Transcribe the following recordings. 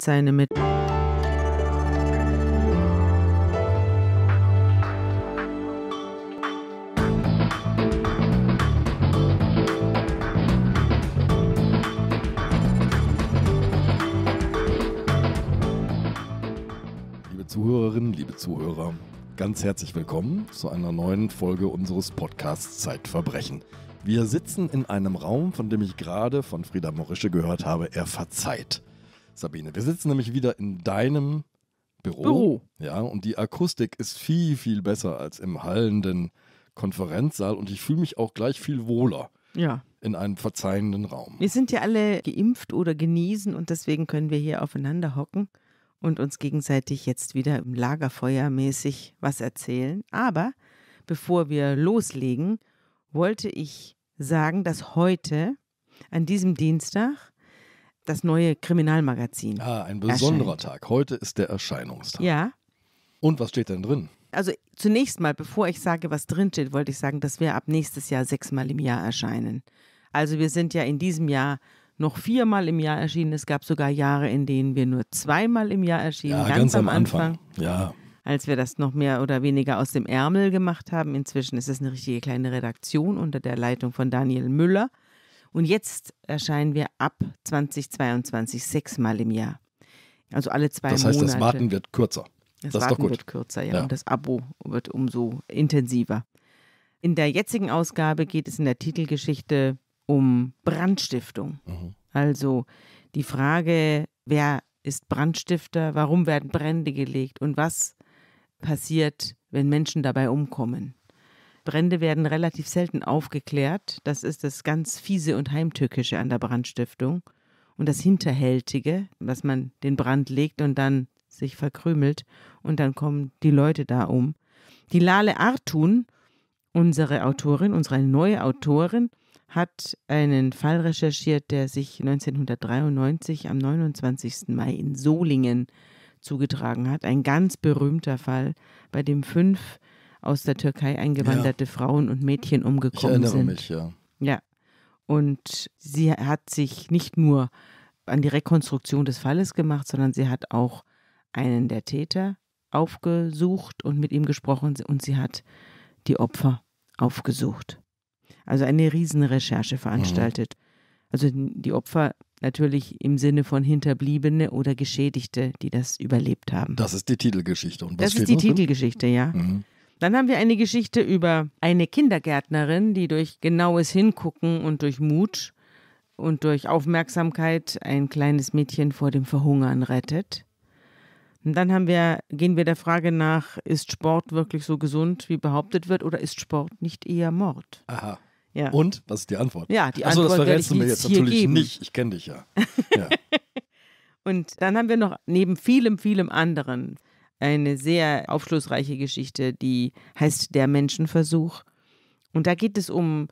seine mit. Liebe Zuhörerinnen, liebe Zuhörer, ganz herzlich willkommen zu einer neuen Folge unseres Podcasts Zeitverbrechen. Wir sitzen in einem Raum, von dem ich gerade von Frieda Morische gehört habe, er verzeiht. Sabine. Wir sitzen nämlich wieder in deinem Büro. Büro. Ja, und die Akustik ist viel, viel besser als im hallenden Konferenzsaal und ich fühle mich auch gleich viel wohler. Ja. In einem verzeihenden Raum. Wir sind ja alle geimpft oder genesen und deswegen können wir hier aufeinander hocken und uns gegenseitig jetzt wieder im Lagerfeuer mäßig was erzählen. Aber bevor wir loslegen, wollte ich sagen, dass heute, an diesem Dienstag, das neue Kriminalmagazin. Ah, ein besonderer Tag. Heute ist der Erscheinungstag. Ja. Und was steht denn drin? Also zunächst mal, bevor ich sage, was drin steht, wollte ich sagen, dass wir ab nächstes Jahr sechsmal im Jahr erscheinen. Also wir sind ja in diesem Jahr noch viermal im Jahr erschienen. Es gab sogar Jahre, in denen wir nur zweimal im Jahr erschienen. Ja, ganz, ganz am Anfang. Anfang. Ja. Als wir das noch mehr oder weniger aus dem Ärmel gemacht haben. Inzwischen ist es eine richtige kleine Redaktion unter der Leitung von Daniel Müller. Und jetzt erscheinen wir ab 2022 sechsmal im Jahr. Also alle zwei Monate. Das heißt, Monate. das Warten wird kürzer. Das, das Warten wird kürzer, ja. ja. Und das Abo wird umso intensiver. In der jetzigen Ausgabe geht es in der Titelgeschichte um Brandstiftung. Mhm. Also die Frage, wer ist Brandstifter, warum werden Brände gelegt und was passiert, wenn Menschen dabei umkommen. Brände werden relativ selten aufgeklärt. Das ist das ganz fiese und heimtückische an der Brandstiftung. Und das Hinterhältige, dass man den Brand legt und dann sich verkrümelt und dann kommen die Leute da um. Die Lale Artun, unsere Autorin, unsere neue Autorin, hat einen Fall recherchiert, der sich 1993 am 29. Mai in Solingen zugetragen hat. Ein ganz berühmter Fall, bei dem fünf aus der Türkei eingewanderte ja. Frauen und Mädchen umgekommen ich sind. Mich, ja. ja. Und sie hat sich nicht nur an die Rekonstruktion des Falles gemacht, sondern sie hat auch einen der Täter aufgesucht und mit ihm gesprochen und sie hat die Opfer aufgesucht. Also eine Riesenrecherche veranstaltet. Mhm. Also die Opfer natürlich im Sinne von Hinterbliebene oder Geschädigte, die das überlebt haben. Das ist die Titelgeschichte. Und was das ist die drin? Titelgeschichte, ja. Mhm. Dann haben wir eine Geschichte über eine Kindergärtnerin, die durch genaues Hingucken und durch Mut und durch Aufmerksamkeit ein kleines Mädchen vor dem Verhungern rettet. Und dann haben wir, gehen wir der Frage nach, ist Sport wirklich so gesund, wie behauptet wird, oder ist Sport nicht eher Mord? Aha. Ja. Und? Was ist die Antwort? Ja, die Achso, Antwort. Achso, das verrätst du mir jetzt natürlich geben. nicht. Ich kenne dich ja. ja. und dann haben wir noch neben vielem, vielem anderen eine sehr aufschlussreiche Geschichte, die heißt Der Menschenversuch. Und da geht es um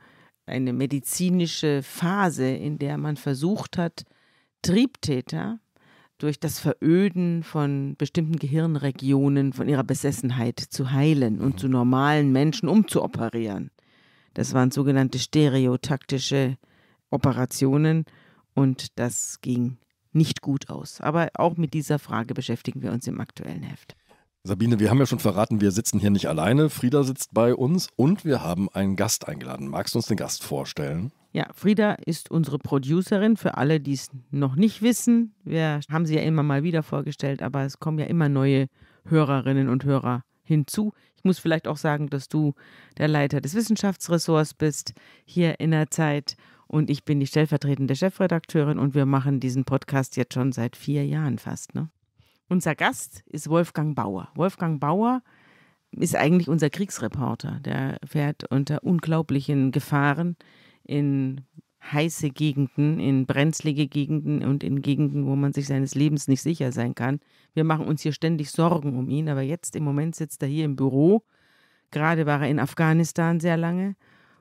eine medizinische Phase, in der man versucht hat, Triebtäter durch das Veröden von bestimmten Gehirnregionen von ihrer Besessenheit zu heilen und mhm. zu normalen Menschen umzuoperieren. Das waren sogenannte stereotaktische Operationen und das ging nicht gut aus. Aber auch mit dieser Frage beschäftigen wir uns im aktuellen Heft. Sabine, wir haben ja schon verraten, wir sitzen hier nicht alleine. Frieda sitzt bei uns und wir haben einen Gast eingeladen. Magst du uns den Gast vorstellen? Ja, Frieda ist unsere Producerin. Für alle, die es noch nicht wissen, wir haben sie ja immer mal wieder vorgestellt, aber es kommen ja immer neue Hörerinnen und Hörer hinzu. Ich muss vielleicht auch sagen, dass du der Leiter des Wissenschaftsressorts bist hier in der Zeit und ich bin die stellvertretende Chefredakteurin und wir machen diesen Podcast jetzt schon seit vier Jahren fast. Ne? Unser Gast ist Wolfgang Bauer. Wolfgang Bauer ist eigentlich unser Kriegsreporter. Der fährt unter unglaublichen Gefahren in heiße Gegenden, in brenzlige Gegenden und in Gegenden, wo man sich seines Lebens nicht sicher sein kann. Wir machen uns hier ständig Sorgen um ihn, aber jetzt im Moment sitzt er hier im Büro. Gerade war er in Afghanistan sehr lange.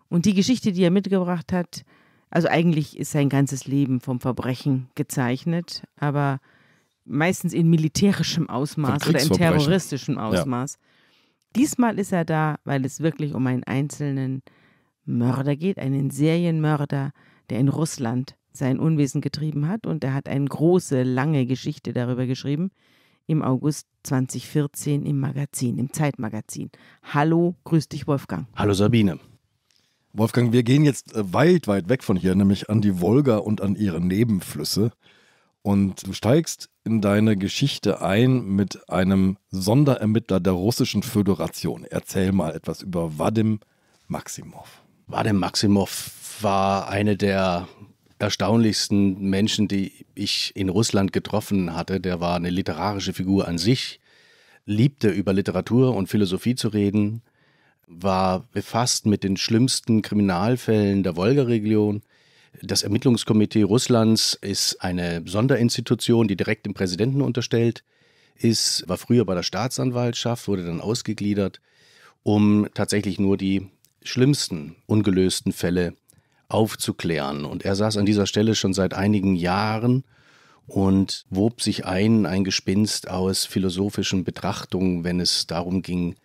Und die Geschichte, die er mitgebracht hat, also eigentlich ist sein ganzes Leben vom Verbrechen gezeichnet, aber meistens in militärischem Ausmaß oder in terroristischem Ausmaß. Ja. Diesmal ist er da, weil es wirklich um einen einzelnen Mörder geht, einen Serienmörder, der in Russland sein Unwesen getrieben hat und er hat eine große, lange Geschichte darüber geschrieben im August 2014 im Magazin, im Zeitmagazin. Hallo, grüß dich Wolfgang. Hallo Sabine. Wolfgang, wir gehen jetzt äh, weit, weit weg von hier, nämlich an die Wolga und an ihre Nebenflüsse. Und du steigst in deine Geschichte ein mit einem Sonderermittler der Russischen Föderation. Erzähl mal etwas über Vadim Maximov. Vadim Maximov war eine der erstaunlichsten Menschen, die ich in Russland getroffen hatte. Der war eine literarische Figur an sich, liebte über Literatur und Philosophie zu reden, war befasst mit den schlimmsten Kriminalfällen der Wolga-Region. Das Ermittlungskomitee Russlands ist eine Sonderinstitution, die direkt dem Präsidenten unterstellt ist, war früher bei der Staatsanwaltschaft, wurde dann ausgegliedert, um tatsächlich nur die schlimmsten ungelösten Fälle aufzuklären. Und er saß an dieser Stelle schon seit einigen Jahren und wob sich ein, ein Gespinst aus philosophischen Betrachtungen, wenn es darum ging,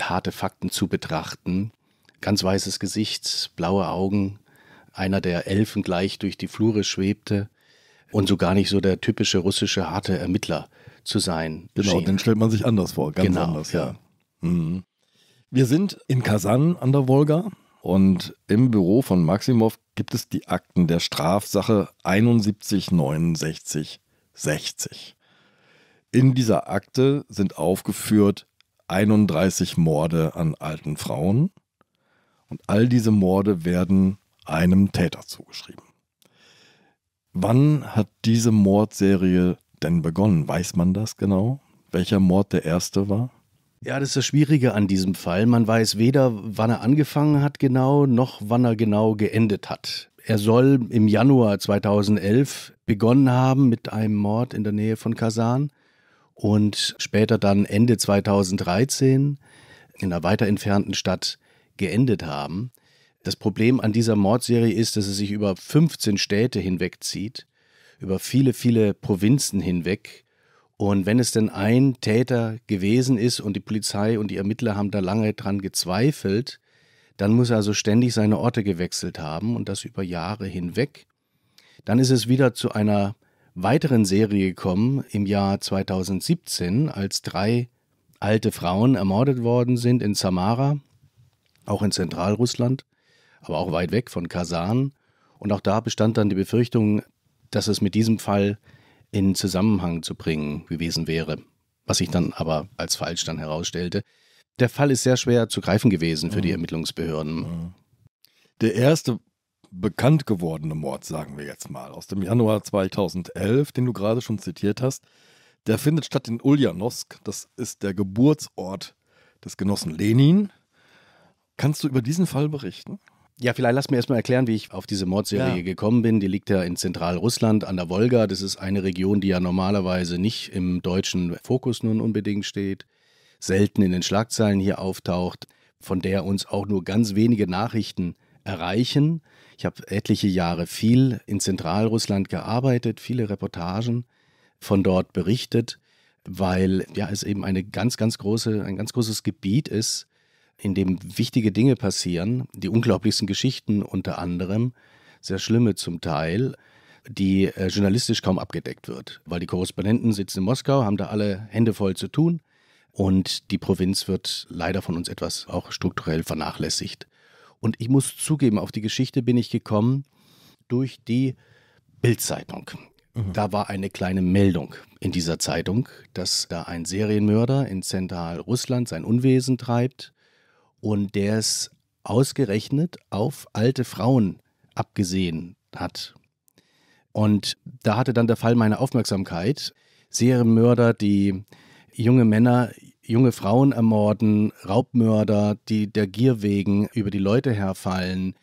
harte Fakten zu betrachten. Ganz weißes Gesicht, blaue Augen, einer der Elfen gleich durch die Flure schwebte und so gar nicht so der typische russische harte Ermittler zu sein. Genau, schien. den stellt man sich anders vor, ganz genau, anders, ja. ja. Mhm. Wir sind in Kasan an der Wolga und im Büro von Maximow gibt es die Akten der Strafsache 71 69 60. In dieser Akte sind aufgeführt 31 Morde an alten Frauen. Und all diese Morde werden einem Täter zugeschrieben. Wann hat diese Mordserie denn begonnen? Weiß man das genau? Welcher Mord der erste war? Ja, das ist das Schwierige an diesem Fall. Man weiß weder, wann er angefangen hat genau, noch wann er genau geendet hat. Er soll im Januar 2011 begonnen haben mit einem Mord in der Nähe von Kasan und später dann Ende 2013 in einer weiter entfernten Stadt geendet haben. Das Problem an dieser Mordserie ist, dass es sich über 15 Städte hinwegzieht, über viele, viele Provinzen hinweg. Und wenn es denn ein Täter gewesen ist und die Polizei und die Ermittler haben da lange dran gezweifelt, dann muss er also ständig seine Orte gewechselt haben und das über Jahre hinweg. Dann ist es wieder zu einer weiteren Serie gekommen im Jahr 2017, als drei alte Frauen ermordet worden sind in Samara, auch in Zentralrussland, aber auch weit weg von Kasan. Und auch da bestand dann die Befürchtung, dass es mit diesem Fall in Zusammenhang zu bringen gewesen wäre, was sich dann aber als falsch dann herausstellte. Der Fall ist sehr schwer zu greifen gewesen für die mhm. Ermittlungsbehörden. Mhm. Der erste bekannt gewordene Mord, sagen wir jetzt mal, aus dem Januar 2011, den du gerade schon zitiert hast, der findet statt in Ulyanovsk. Das ist der Geburtsort des Genossen Lenin. Kannst du über diesen Fall berichten? Ja, vielleicht lass mir erstmal erklären, wie ich auf diese Mordserie ja. gekommen bin. Die liegt ja in Zentralrussland an der Wolga. Das ist eine Region, die ja normalerweise nicht im deutschen Fokus nun unbedingt steht, selten in den Schlagzeilen hier auftaucht, von der uns auch nur ganz wenige Nachrichten erreichen. Ich habe etliche Jahre viel in Zentralrussland gearbeitet, viele Reportagen von dort berichtet, weil ja es eben eine ganz, ganz große, ein ganz großes Gebiet ist, in dem wichtige Dinge passieren, die unglaublichsten Geschichten unter anderem, sehr schlimme zum Teil, die äh, journalistisch kaum abgedeckt wird, weil die Korrespondenten sitzen in Moskau, haben da alle Hände voll zu tun und die Provinz wird leider von uns etwas auch strukturell vernachlässigt. Und ich muss zugeben, auf die Geschichte bin ich gekommen durch die Bildzeitung. Mhm. Da war eine kleine Meldung in dieser Zeitung, dass da ein Serienmörder in Zentralrussland sein Unwesen treibt und der es ausgerechnet auf alte Frauen abgesehen hat. Und da hatte dann der Fall meine Aufmerksamkeit. Serienmörder, die junge Männer junge Frauen ermorden, Raubmörder, die der Gier wegen über die Leute herfallen.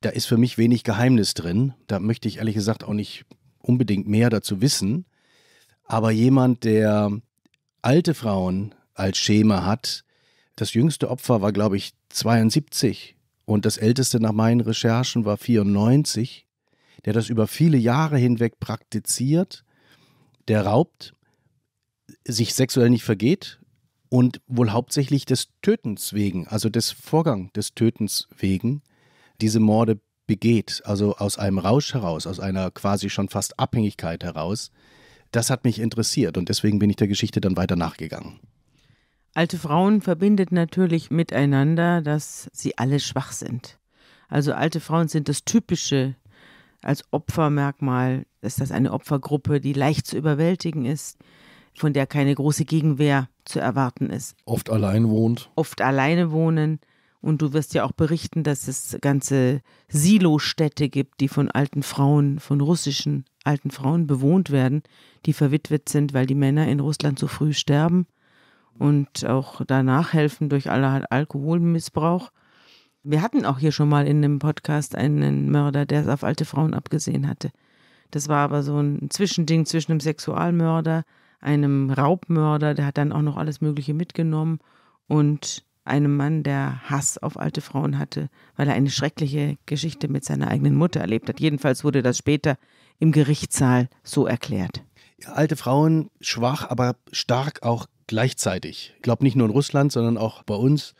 Da ist für mich wenig Geheimnis drin. Da möchte ich ehrlich gesagt auch nicht unbedingt mehr dazu wissen. Aber jemand, der alte Frauen als Schema hat, das jüngste Opfer war, glaube ich, 72 und das älteste nach meinen Recherchen war 94, der das über viele Jahre hinweg praktiziert, der raubt, sich sexuell nicht vergeht, und wohl hauptsächlich des Tötens wegen, also des Vorgang des Tötens wegen, diese Morde begeht, also aus einem Rausch heraus, aus einer quasi schon fast Abhängigkeit heraus. Das hat mich interessiert und deswegen bin ich der Geschichte dann weiter nachgegangen. Alte Frauen verbindet natürlich miteinander, dass sie alle schwach sind. Also alte Frauen sind das typische als Opfermerkmal, ist das eine Opfergruppe, die leicht zu überwältigen ist von der keine große Gegenwehr zu erwarten ist. Oft allein wohnt. Oft alleine wohnen. Und du wirst ja auch berichten, dass es ganze Silostädte gibt, die von alten Frauen, von russischen alten Frauen bewohnt werden, die verwitwet sind, weil die Männer in Russland so früh sterben und auch danach helfen durch allerhand Alkoholmissbrauch. Wir hatten auch hier schon mal in einem Podcast einen Mörder, der es auf alte Frauen abgesehen hatte. Das war aber so ein Zwischending zwischen einem Sexualmörder, einem Raubmörder, der hat dann auch noch alles Mögliche mitgenommen und einem Mann, der Hass auf alte Frauen hatte, weil er eine schreckliche Geschichte mit seiner eigenen Mutter erlebt hat. Jedenfalls wurde das später im Gerichtssaal so erklärt. Ja, alte Frauen schwach, aber stark auch gleichzeitig. Ich glaube nicht nur in Russland, sondern auch bei uns.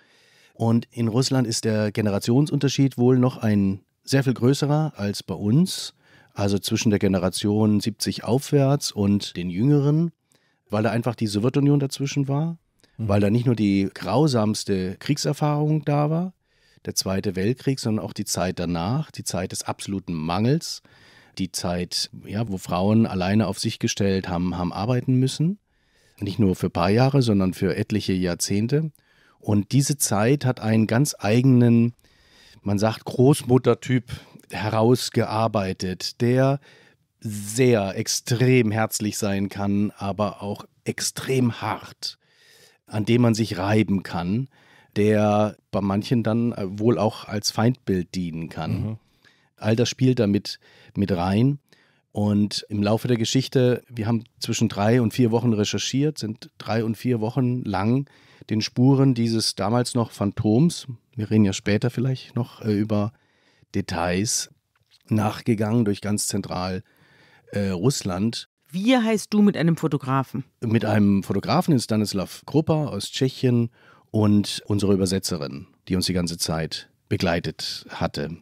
Und in Russland ist der Generationsunterschied wohl noch ein sehr viel größerer als bei uns. Also zwischen der Generation 70 aufwärts und den Jüngeren weil da einfach die Sowjetunion dazwischen war, mhm. weil da nicht nur die grausamste Kriegserfahrung da war, der Zweite Weltkrieg, sondern auch die Zeit danach, die Zeit des absoluten Mangels, die Zeit, ja, wo Frauen alleine auf sich gestellt haben, haben arbeiten müssen. Nicht nur für ein paar Jahre, sondern für etliche Jahrzehnte. Und diese Zeit hat einen ganz eigenen, man sagt, Großmuttertyp herausgearbeitet, der sehr extrem herzlich sein kann, aber auch extrem hart, an dem man sich reiben kann, der bei manchen dann äh, wohl auch als Feindbild dienen kann. Mhm. All das spielt damit mit rein. Und im Laufe der Geschichte, wir haben zwischen drei und vier Wochen recherchiert, sind drei und vier Wochen lang den Spuren dieses damals noch Phantoms, wir reden ja später vielleicht noch äh, über Details, nachgegangen durch ganz zentral äh, Russland. Wie heißt du mit einem Fotografen. Mit einem Fotografen ist Stanislav Krupa aus Tschechien und unsere Übersetzerin, die uns die ganze Zeit begleitet hatte.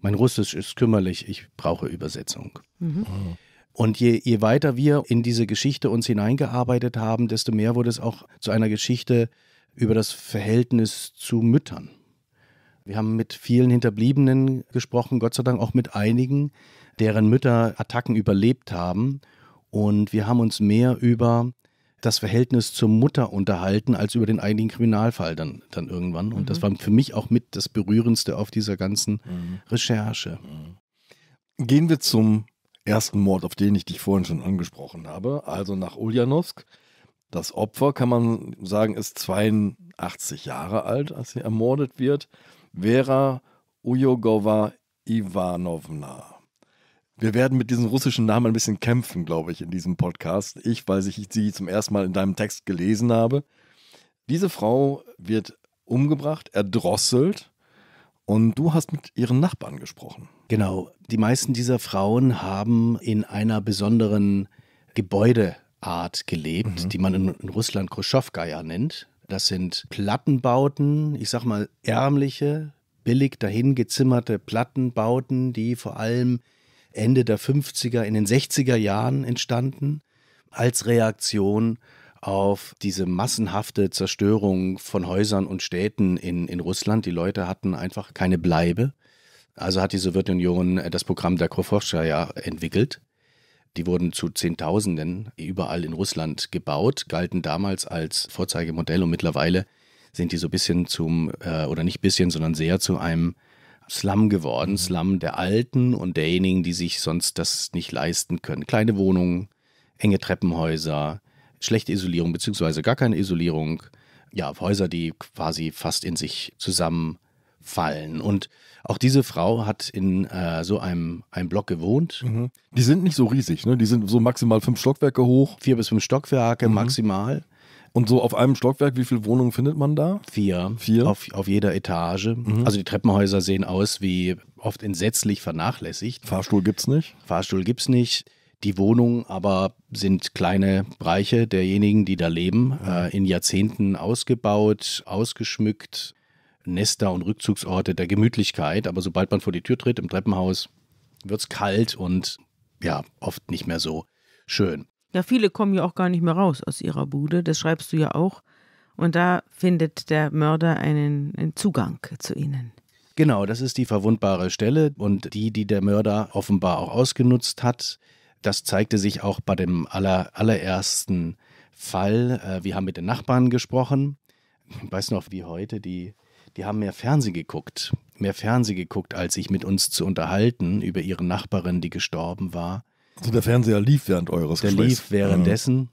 Mein Russisch ist kümmerlich, ich brauche Übersetzung. Mhm. Oh. Und je, je, weiter wir in diese Geschichte uns hineingearbeitet haben, desto mehr wurde es auch zu einer Geschichte über das Verhältnis zu Müttern. Wir haben mit vielen Hinterbliebenen gesprochen, Gott sei Dank auch mit einigen, deren Mütter Attacken überlebt haben. Und wir haben uns mehr über das Verhältnis zur Mutter unterhalten als über den eigentlichen Kriminalfall dann, dann irgendwann. Und mhm. das war für mich auch mit das Berührendste auf dieser ganzen mhm. Recherche. Mhm. Gehen wir zum ersten Mord, auf den ich dich vorhin schon angesprochen habe, also nach Ulyanowsk. Das Opfer, kann man sagen, ist 82 Jahre alt, als sie ermordet wird. Vera Ujogova Ivanovna. Wir werden mit diesem russischen Namen ein bisschen kämpfen, glaube ich, in diesem Podcast. Ich, weil ich sie zum ersten Mal in deinem Text gelesen habe. Diese Frau wird umgebracht, erdrosselt und du hast mit ihren Nachbarn gesprochen. Genau. Die meisten dieser Frauen haben in einer besonderen Gebäudeart gelebt, mhm. die man in, in Russland Khrushchevkaya nennt. Das sind Plattenbauten, ich sag mal ärmliche, billig dahingezimmerte Plattenbauten, die vor allem Ende der 50er, in den 60er Jahren entstanden, als Reaktion auf diese massenhafte Zerstörung von Häusern und Städten in, in Russland. Die Leute hatten einfach keine Bleibe. Also hat die Sowjetunion äh, das Programm der Krofoscha ja entwickelt. Die wurden zu Zehntausenden überall in Russland gebaut, galten damals als Vorzeigemodell und mittlerweile sind die so ein bisschen zum, äh, oder nicht bisschen, sondern sehr zu einem Slum geworden. Mhm. Slum der Alten und derjenigen, die sich sonst das nicht leisten können. Kleine Wohnungen, enge Treppenhäuser, schlechte Isolierung bzw. gar keine Isolierung. Ja, Häuser, die quasi fast in sich zusammen fallen. Und auch diese Frau hat in äh, so einem, einem Block gewohnt. Mhm. Die sind nicht so riesig, ne? Die sind so maximal fünf Stockwerke hoch. Vier bis fünf Stockwerke mhm. maximal. Und so auf einem Stockwerk, wie viele Wohnungen findet man da? Vier. Vier. Auf, auf jeder Etage. Mhm. Also die Treppenhäuser sehen aus wie oft entsetzlich vernachlässigt. Fahrstuhl gibt's nicht. Fahrstuhl gibt's nicht. Die Wohnungen aber sind kleine Bereiche derjenigen, die da leben, mhm. äh, in Jahrzehnten ausgebaut, ausgeschmückt, Nester und Rückzugsorte der Gemütlichkeit. Aber sobald man vor die Tür tritt im Treppenhaus, wird es kalt und ja, oft nicht mehr so schön. Ja, viele kommen ja auch gar nicht mehr raus aus ihrer Bude. Das schreibst du ja auch. Und da findet der Mörder einen, einen Zugang zu ihnen. Genau, das ist die verwundbare Stelle und die, die der Mörder offenbar auch ausgenutzt hat. Das zeigte sich auch bei dem aller, allerersten Fall. Äh, wir haben mit den Nachbarn gesprochen. Ich weiß noch, wie heute die die haben mehr Fernsehen geguckt, mehr Fernsehen geguckt, als sich mit uns zu unterhalten über ihre Nachbarin, die gestorben war. Also der Fernseher lief während eures Gesprächs. Der Gesprächs. lief währenddessen.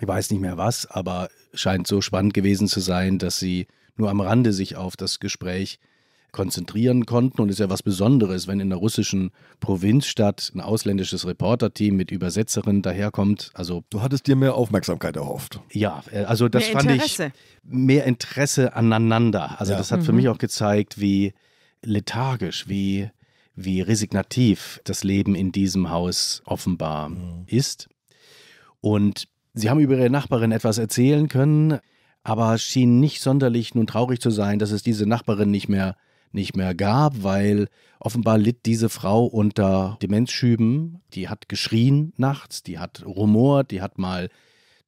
Ich weiß nicht mehr was, aber scheint so spannend gewesen zu sein, dass sie nur am Rande sich auf das Gespräch konzentrieren konnten. Und es ist ja was Besonderes, wenn in einer russischen Provinzstadt ein ausländisches Reporterteam mit Übersetzerin daherkommt. Also du hattest dir mehr Aufmerksamkeit erhofft. Ja, äh, also das fand ich mehr Interesse aneinander. Also ja. das hat mhm. für mich auch gezeigt, wie lethargisch, wie, wie resignativ das Leben in diesem Haus offenbar mhm. ist. Und sie haben über ihre Nachbarin etwas erzählen können, aber schien nicht sonderlich nun traurig zu sein, dass es diese Nachbarin nicht mehr nicht mehr gab, weil offenbar litt diese Frau unter Demenzschüben. Die hat geschrien nachts, die hat rumort, die hat mal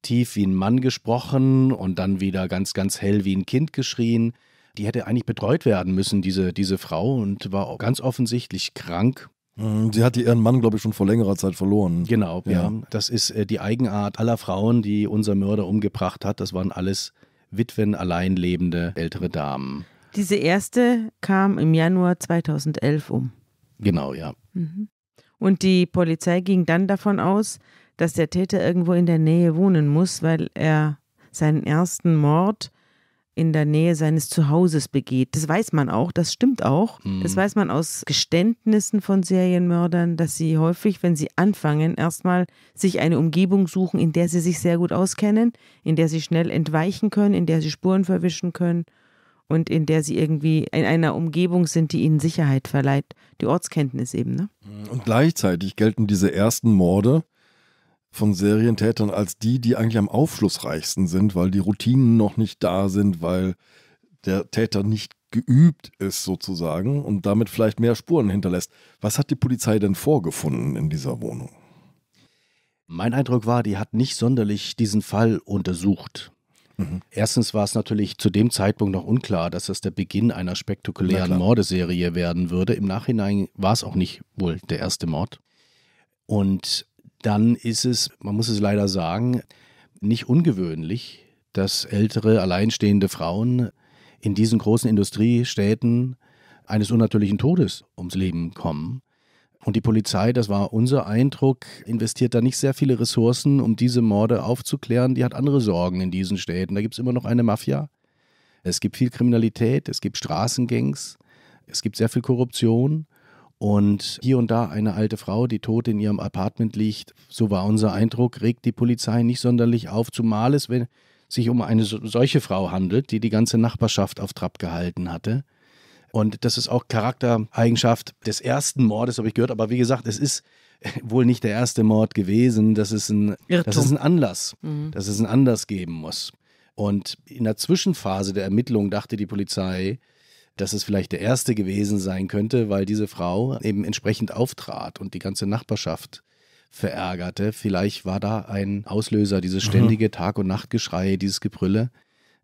tief wie ein Mann gesprochen und dann wieder ganz, ganz hell wie ein Kind geschrien. Die hätte eigentlich betreut werden müssen, diese, diese Frau, und war auch ganz offensichtlich krank. Mm, sie hatte ihren Mann, glaube ich, schon vor längerer Zeit verloren. Genau, ja. ja. Das ist äh, die Eigenart aller Frauen, die unser Mörder umgebracht hat. Das waren alles Witwen, alleinlebende ältere Damen. Diese erste kam im Januar 2011 um. Genau, ja. Mhm. Und die Polizei ging dann davon aus, dass der Täter irgendwo in der Nähe wohnen muss, weil er seinen ersten Mord in der Nähe seines Zuhauses begeht. Das weiß man auch, das stimmt auch. Mhm. Das weiß man aus Geständnissen von Serienmördern, dass sie häufig, wenn sie anfangen, erstmal sich eine Umgebung suchen, in der sie sich sehr gut auskennen, in der sie schnell entweichen können, in der sie Spuren verwischen können und in der sie irgendwie in einer Umgebung sind, die ihnen Sicherheit verleiht. Die Ortskenntnis eben. Ne? Und gleichzeitig gelten diese ersten Morde von Serientätern als die, die eigentlich am aufschlussreichsten sind, weil die Routinen noch nicht da sind, weil der Täter nicht geübt ist sozusagen und damit vielleicht mehr Spuren hinterlässt. Was hat die Polizei denn vorgefunden in dieser Wohnung? Mein Eindruck war, die hat nicht sonderlich diesen Fall untersucht. Mhm. Erstens war es natürlich zu dem Zeitpunkt noch unklar, dass das der Beginn einer spektakulären Mordeserie werden würde. Im Nachhinein war es auch nicht wohl der erste Mord. Und dann ist es, man muss es leider sagen, nicht ungewöhnlich, dass ältere, alleinstehende Frauen in diesen großen Industriestädten eines unnatürlichen Todes ums Leben kommen. Und die Polizei, das war unser Eindruck, investiert da nicht sehr viele Ressourcen, um diese Morde aufzuklären. Die hat andere Sorgen in diesen Städten. Da gibt es immer noch eine Mafia. Es gibt viel Kriminalität, es gibt Straßengangs, es gibt sehr viel Korruption. Und hier und da eine alte Frau, die tot in ihrem Apartment liegt, so war unser Eindruck, regt die Polizei nicht sonderlich auf, zumal es, wenn sich um eine solche Frau handelt, die die ganze Nachbarschaft auf Trab gehalten hatte. Und das ist auch Charaktereigenschaft des ersten Mordes, habe ich gehört. Aber wie gesagt, es ist wohl nicht der erste Mord gewesen. Das ist ein, das ist ein Anlass, mhm. dass es einen Anlass geben muss. Und in der Zwischenphase der Ermittlung dachte die Polizei, dass es vielleicht der erste gewesen sein könnte, weil diese Frau eben entsprechend auftrat und die ganze Nachbarschaft verärgerte. Vielleicht war da ein Auslöser, dieses mhm. ständige Tag- und Nachtgeschrei, dieses Gebrülle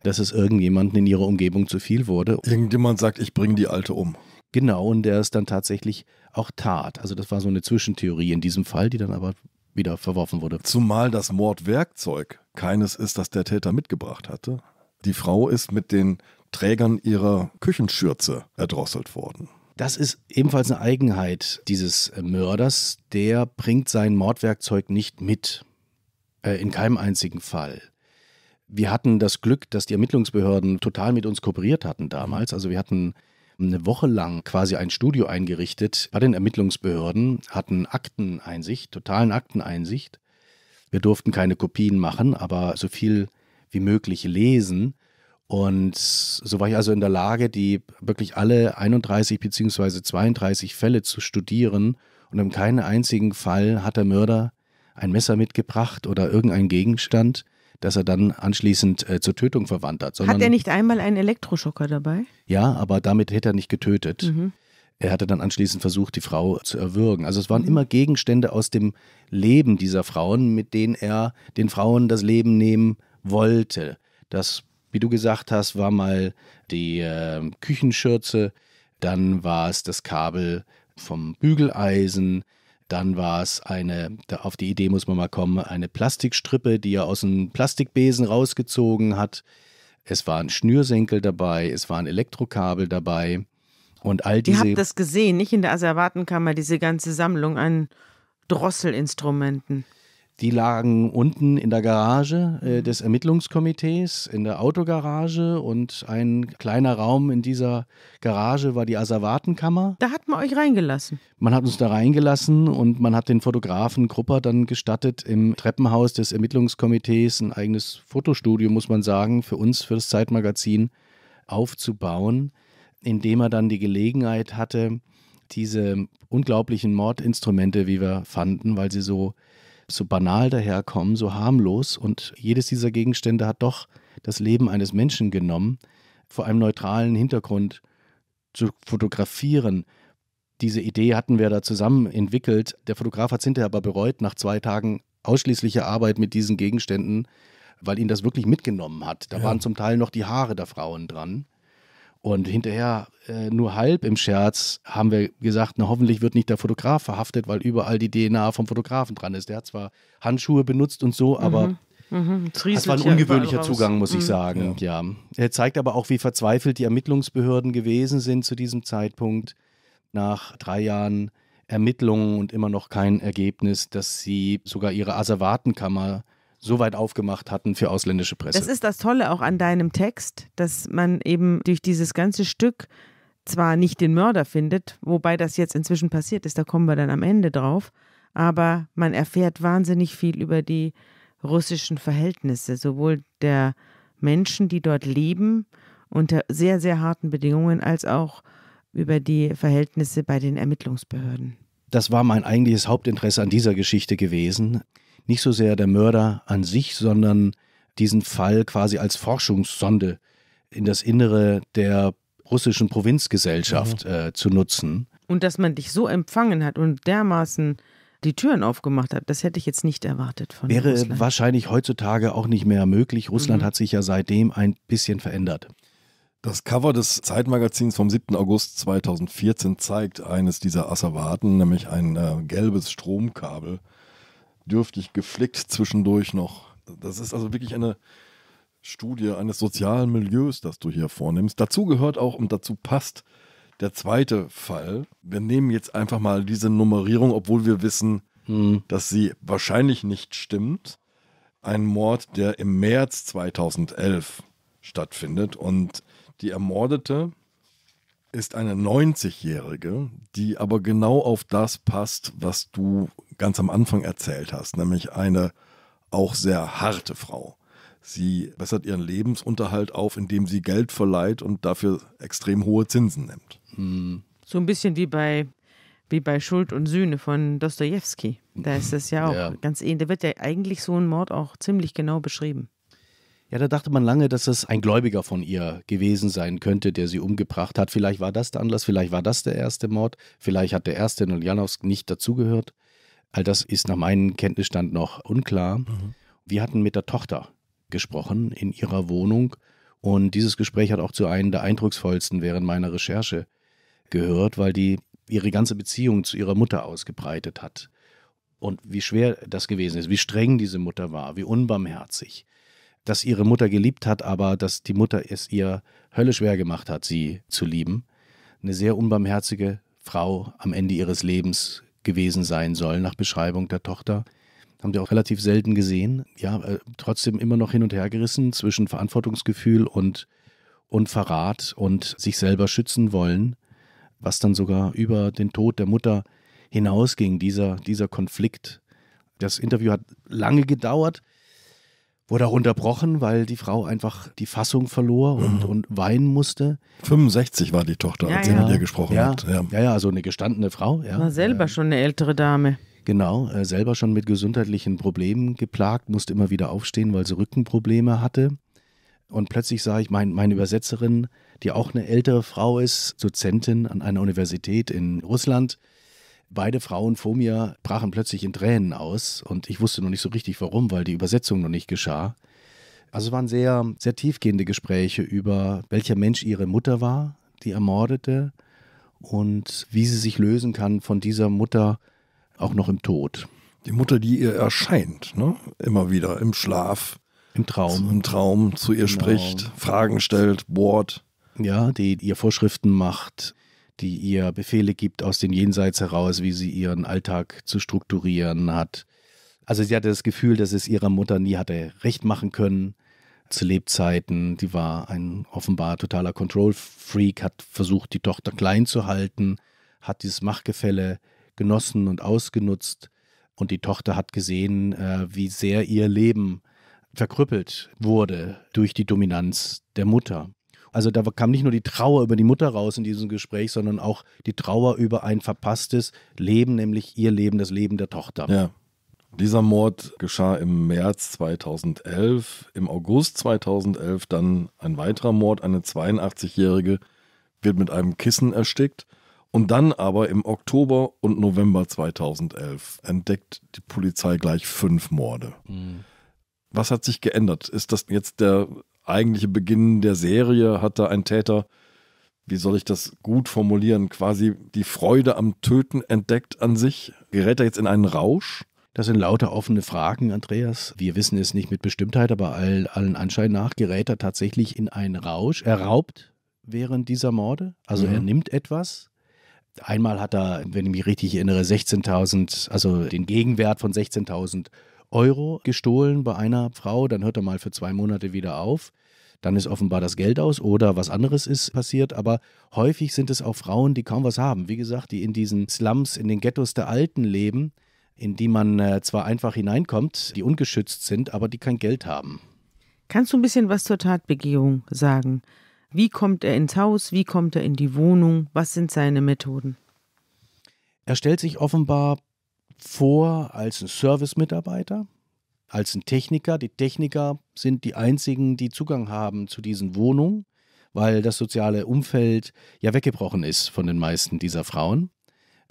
dass es irgendjemanden in ihrer Umgebung zu viel wurde. Irgendjemand sagt, ich bringe die Alte um. Genau, und der es dann tatsächlich auch tat. Also das war so eine Zwischentheorie in diesem Fall, die dann aber wieder verworfen wurde. Zumal das Mordwerkzeug keines ist, das der Täter mitgebracht hatte. Die Frau ist mit den Trägern ihrer Küchenschürze erdrosselt worden. Das ist ebenfalls eine Eigenheit dieses Mörders. Der bringt sein Mordwerkzeug nicht mit. Äh, in keinem einzigen Fall. Wir hatten das Glück, dass die Ermittlungsbehörden total mit uns kooperiert hatten damals. Also wir hatten eine Woche lang quasi ein Studio eingerichtet bei den Ermittlungsbehörden, hatten Akteneinsicht, totalen Akteneinsicht. Wir durften keine Kopien machen, aber so viel wie möglich lesen. Und so war ich also in der Lage, die wirklich alle 31 bzw. 32 Fälle zu studieren. Und in keinem einzigen Fall hat der Mörder ein Messer mitgebracht oder irgendeinen Gegenstand dass er dann anschließend äh, zur Tötung verwandt hat. Sondern, hat er nicht einmal einen Elektroschocker dabei? Ja, aber damit hätte er nicht getötet. Mhm. Er hatte dann anschließend versucht, die Frau zu erwürgen. Also es waren mhm. immer Gegenstände aus dem Leben dieser Frauen, mit denen er den Frauen das Leben nehmen wollte. Das, wie du gesagt hast, war mal die äh, Küchenschürze, dann war es das Kabel vom Bügeleisen, dann war es eine, auf die Idee muss man mal kommen, eine Plastikstrippe, die er aus einem Plastikbesen rausgezogen hat. Es waren Schnürsenkel dabei, es waren Elektrokabel dabei und all diese. Ihr habt das gesehen, nicht in der Asservatenkammer, diese ganze Sammlung an Drosselinstrumenten. Die lagen unten in der Garage äh, mhm. des Ermittlungskomitees, in der Autogarage und ein kleiner Raum in dieser Garage war die Asservatenkammer. Da hat man euch reingelassen. Man hat uns da reingelassen und man hat den Fotografen Krupper dann gestattet, im Treppenhaus des Ermittlungskomitees ein eigenes Fotostudio, muss man sagen, für uns, für das Zeitmagazin aufzubauen, indem er dann die Gelegenheit hatte, diese unglaublichen Mordinstrumente, wie wir fanden, weil sie so so banal daherkommen, so harmlos und jedes dieser Gegenstände hat doch das Leben eines Menschen genommen, vor einem neutralen Hintergrund zu fotografieren. Diese Idee hatten wir da zusammen entwickelt. Der Fotograf hat es hinterher aber bereut, nach zwei Tagen ausschließlicher Arbeit mit diesen Gegenständen, weil ihn das wirklich mitgenommen hat. Da ja. waren zum Teil noch die Haare der Frauen dran. Und hinterher äh, nur halb im Scherz haben wir gesagt, na, hoffentlich wird nicht der Fotograf verhaftet, weil überall die DNA vom Fotografen dran ist. Der hat zwar Handschuhe benutzt und so, aber mhm. Mhm. Das, war ein ungewöhnlicher Zugang, muss mhm. ich sagen. Ja. ja. Er zeigt aber auch, wie verzweifelt die Ermittlungsbehörden gewesen sind zu diesem Zeitpunkt. Nach drei Jahren Ermittlungen und immer noch kein Ergebnis, dass sie sogar ihre Asservatenkammer so weit aufgemacht hatten für ausländische Presse. Das ist das Tolle auch an deinem Text, dass man eben durch dieses ganze Stück zwar nicht den Mörder findet, wobei das jetzt inzwischen passiert ist, da kommen wir dann am Ende drauf, aber man erfährt wahnsinnig viel über die russischen Verhältnisse, sowohl der Menschen, die dort leben, unter sehr, sehr harten Bedingungen, als auch über die Verhältnisse bei den Ermittlungsbehörden. Das war mein eigentliches Hauptinteresse an dieser Geschichte gewesen nicht so sehr der Mörder an sich, sondern diesen Fall quasi als Forschungssonde in das Innere der russischen Provinzgesellschaft mhm. äh, zu nutzen. Und dass man dich so empfangen hat und dermaßen die Türen aufgemacht hat, das hätte ich jetzt nicht erwartet von Wäre Russland. wahrscheinlich heutzutage auch nicht mehr möglich. Russland mhm. hat sich ja seitdem ein bisschen verändert. Das Cover des Zeitmagazins vom 7. August 2014 zeigt eines dieser Asservaten, nämlich ein äh, gelbes Stromkabel, dürftig geflickt zwischendurch noch. Das ist also wirklich eine Studie eines sozialen Milieus, das du hier vornimmst. Dazu gehört auch und dazu passt der zweite Fall. Wir nehmen jetzt einfach mal diese Nummerierung, obwohl wir wissen, hm. dass sie wahrscheinlich nicht stimmt. Ein Mord, der im März 2011 stattfindet und die Ermordete ist eine 90-Jährige, die aber genau auf das passt, was du ganz am Anfang erzählt hast, nämlich eine auch sehr harte Frau. Sie bessert ihren Lebensunterhalt auf, indem sie Geld verleiht und dafür extrem hohe Zinsen nimmt. Hm. So ein bisschen wie bei, wie bei Schuld und Sühne von Dostoevsky. Da ist das ja auch ja. ganz ähnlich. Da wird ja eigentlich so ein Mord auch ziemlich genau beschrieben. Ja, da dachte man lange, dass es ein Gläubiger von ihr gewesen sein könnte, der sie umgebracht hat. Vielleicht war das der Anlass, vielleicht war das der erste Mord, vielleicht hat der erste Noljanowsk nicht dazugehört. All das ist nach meinem Kenntnisstand noch unklar. Mhm. Wir hatten mit der Tochter gesprochen in ihrer Wohnung und dieses Gespräch hat auch zu einem der eindrucksvollsten während meiner Recherche gehört, weil die ihre ganze Beziehung zu ihrer Mutter ausgebreitet hat. Und wie schwer das gewesen ist, wie streng diese Mutter war, wie unbarmherzig dass ihre Mutter geliebt hat, aber dass die Mutter es ihr höllisch schwer gemacht hat, sie zu lieben. Eine sehr unbarmherzige Frau am Ende ihres Lebens gewesen sein soll, nach Beschreibung der Tochter. Haben wir auch relativ selten gesehen. Ja, äh, trotzdem immer noch hin und her gerissen zwischen Verantwortungsgefühl und, und Verrat und sich selber schützen wollen, was dann sogar über den Tod der Mutter hinausging, dieser, dieser Konflikt. Das Interview hat lange gedauert wurde auch unterbrochen, weil die Frau einfach die Fassung verlor und, mhm. und weinen musste. 65 war die Tochter, als ja, sie ja. mit ihr gesprochen ja, hat. Ja. ja, also eine gestandene Frau. War selber äh, schon eine ältere Dame. Genau, äh, selber schon mit gesundheitlichen Problemen geplagt, musste immer wieder aufstehen, weil sie Rückenprobleme hatte. Und plötzlich sah ich mein, meine Übersetzerin, die auch eine ältere Frau ist, Dozentin an einer Universität in Russland, Beide Frauen vor mir brachen plötzlich in Tränen aus und ich wusste noch nicht so richtig warum, weil die Übersetzung noch nicht geschah. Also es waren sehr, sehr tiefgehende Gespräche über, welcher Mensch ihre Mutter war, die ermordete und wie sie sich lösen kann von dieser Mutter auch noch im Tod. Die Mutter, die ihr erscheint, ne? immer wieder im Schlaf. Im Traum. Im Traum zu ihr genau. spricht, Fragen stellt, bohrt. Ja, die ihr Vorschriften macht, die ihr Befehle gibt aus dem Jenseits heraus, wie sie ihren Alltag zu strukturieren hat. Also sie hatte das Gefühl, dass es ihrer Mutter nie hatte recht machen können zu Lebzeiten. Die war ein offenbar totaler Control-Freak, hat versucht, die Tochter klein zu halten, hat dieses Machtgefälle genossen und ausgenutzt. Und die Tochter hat gesehen, äh, wie sehr ihr Leben verkrüppelt wurde durch die Dominanz der Mutter. Also da kam nicht nur die Trauer über die Mutter raus in diesem Gespräch, sondern auch die Trauer über ein verpasstes Leben, nämlich ihr Leben, das Leben der Tochter. Ja. Dieser Mord geschah im März 2011. Im August 2011 dann ein weiterer Mord. Eine 82-Jährige wird mit einem Kissen erstickt. Und dann aber im Oktober und November 2011 entdeckt die Polizei gleich fünf Morde. Mhm. Was hat sich geändert? Ist das jetzt der eigentliche Beginn der Serie hat da ein Täter, wie soll ich das gut formulieren, quasi die Freude am Töten entdeckt an sich. Gerät er jetzt in einen Rausch? Das sind lauter offene Fragen, Andreas. Wir wissen es nicht mit Bestimmtheit, aber allen, allen Anschein nach gerät er tatsächlich in einen Rausch. Er raubt während dieser Morde, also mhm. er nimmt etwas, Einmal hat er, wenn ich mich richtig erinnere, 16.000, also den Gegenwert von 16.000 Euro gestohlen bei einer Frau, dann hört er mal für zwei Monate wieder auf. Dann ist offenbar das Geld aus oder was anderes ist passiert. Aber häufig sind es auch Frauen, die kaum was haben. Wie gesagt, die in diesen Slums, in den Ghettos der Alten leben, in die man äh, zwar einfach hineinkommt, die ungeschützt sind, aber die kein Geld haben. Kannst du ein bisschen was zur Tatbegehung sagen? Wie kommt er ins Haus? Wie kommt er in die Wohnung? Was sind seine Methoden? Er stellt sich offenbar vor als ein Service-Mitarbeiter, als ein Techniker. Die Techniker sind die einzigen, die Zugang haben zu diesen Wohnungen, weil das soziale Umfeld ja weggebrochen ist von den meisten dieser Frauen.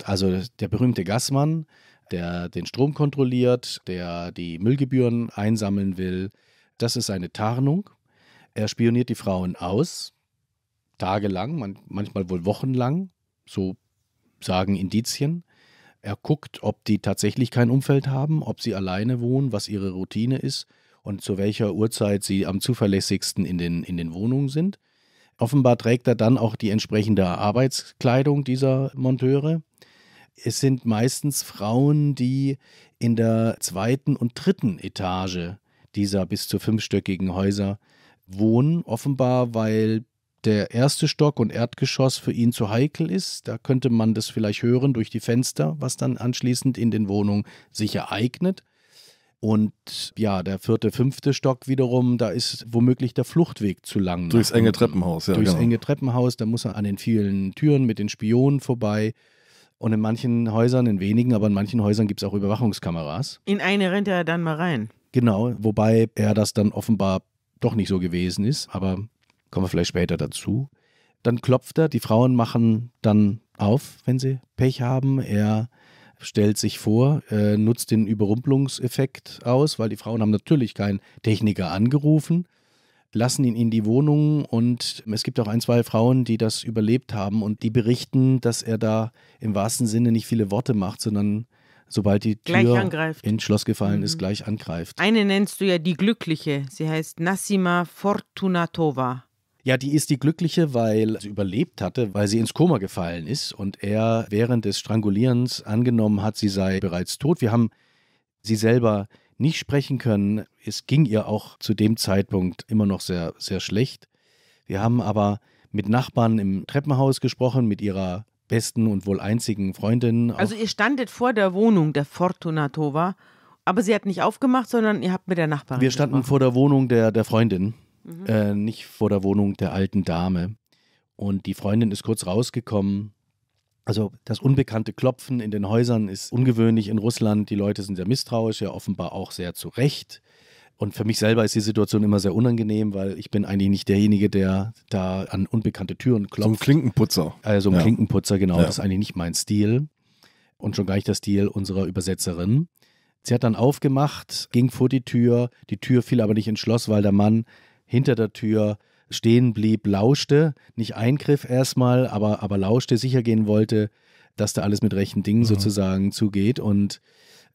Also der berühmte Gasmann, der den Strom kontrolliert, der die Müllgebühren einsammeln will, das ist eine Tarnung. Er spioniert die Frauen aus, tagelang, manchmal wohl wochenlang, so sagen Indizien. Er guckt, ob die tatsächlich kein Umfeld haben, ob sie alleine wohnen, was ihre Routine ist und zu welcher Uhrzeit sie am zuverlässigsten in den, in den Wohnungen sind. Offenbar trägt er dann auch die entsprechende Arbeitskleidung dieser Monteure. Es sind meistens Frauen, die in der zweiten und dritten Etage dieser bis zu fünfstöckigen Häuser wohnen, offenbar weil der erste Stock und Erdgeschoss für ihn zu heikel ist. Da könnte man das vielleicht hören durch die Fenster, was dann anschließend in den Wohnungen sich ereignet. Und ja, der vierte, fünfte Stock wiederum, da ist womöglich der Fluchtweg zu lang. Durchs enge Treppenhaus, ja. Durchs genau. enge Treppenhaus, da muss er an den vielen Türen mit den Spionen vorbei. Und in manchen Häusern, in wenigen, aber in manchen Häusern gibt es auch Überwachungskameras. In eine rennt er dann mal rein. Genau, wobei er das dann offenbar doch nicht so gewesen ist. Aber kommen wir vielleicht später dazu. Dann klopft er, die Frauen machen dann auf, wenn sie Pech haben. Er stellt sich vor, äh, nutzt den Überrumpelungseffekt aus, weil die Frauen haben natürlich keinen Techniker angerufen, lassen ihn in die Wohnung und es gibt auch ein, zwei Frauen, die das überlebt haben und die berichten, dass er da im wahrsten Sinne nicht viele Worte macht, sondern sobald die Tür ins Schloss gefallen mhm. ist, gleich angreift. Eine nennst du ja die Glückliche, sie heißt Nassima Fortunatova. Ja, die ist die Glückliche, weil sie überlebt hatte, weil sie ins Koma gefallen ist und er während des Strangulierens angenommen hat, sie sei bereits tot. Wir haben sie selber nicht sprechen können. Es ging ihr auch zu dem Zeitpunkt immer noch sehr, sehr schlecht. Wir haben aber mit Nachbarn im Treppenhaus gesprochen, mit ihrer besten und wohl einzigen Freundin. Also ihr standet vor der Wohnung der Fortunatova, aber sie hat nicht aufgemacht, sondern ihr habt mit der Nachbarin. Wir standen gesprochen. vor der Wohnung der, der Freundin mhm. äh, nicht vor der Wohnung der alten Dame. Und die Freundin ist kurz rausgekommen. Also das unbekannte Klopfen in den Häusern ist ungewöhnlich in Russland. Die Leute sind sehr misstrauisch, ja offenbar auch sehr zu Recht. Und für mich selber ist die Situation immer sehr unangenehm, weil ich bin eigentlich nicht derjenige, der da an unbekannte Türen klopft. So ein Klinkenputzer. Also ein ja. Klinkenputzer, genau. Ja. Das ist eigentlich nicht mein Stil. Und schon gar nicht der Stil unserer Übersetzerin. Sie hat dann aufgemacht, ging vor die Tür. Die Tür fiel aber nicht ins Schloss, weil der Mann hinter der Tür stehen blieb, lauschte, nicht eingriff erstmal, aber, aber lauschte, sicher gehen wollte, dass da alles mit rechten Dingen mhm. sozusagen zugeht. Und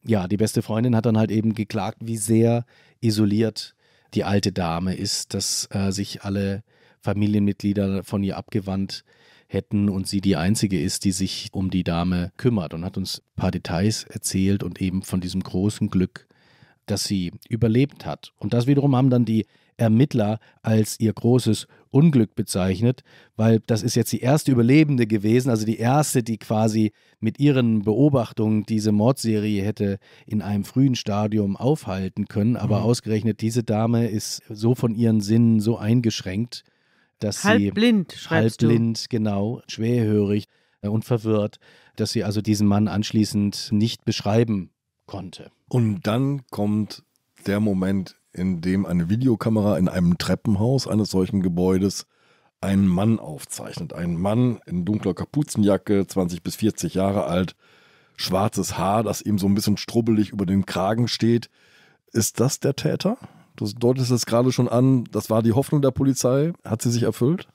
ja, die beste Freundin hat dann halt eben geklagt, wie sehr isoliert die alte Dame ist, dass äh, sich alle Familienmitglieder von ihr abgewandt hätten und sie die einzige ist, die sich um die Dame kümmert und hat uns ein paar Details erzählt und eben von diesem großen Glück, dass sie überlebt hat. Und das wiederum haben dann die Ermittler als ihr großes Unglück bezeichnet, weil das ist jetzt die erste Überlebende gewesen, also die erste, die quasi mit ihren Beobachtungen diese Mordserie hätte in einem frühen Stadium aufhalten können. Aber mhm. ausgerechnet diese Dame ist so von ihren Sinnen so eingeschränkt, dass halb sie blind, halb blind, genau, schwerhörig äh, und verwirrt, dass sie also diesen Mann anschließend nicht beschreiben konnte. Und dann kommt der Moment, in dem eine Videokamera in einem Treppenhaus eines solchen Gebäudes einen Mann aufzeichnet. Ein Mann in dunkler Kapuzenjacke, 20 bis 40 Jahre alt, schwarzes Haar, das ihm so ein bisschen strubbelig über den Kragen steht. Ist das der Täter? Du deutest es gerade schon an, das war die Hoffnung der Polizei. Hat sie sich erfüllt?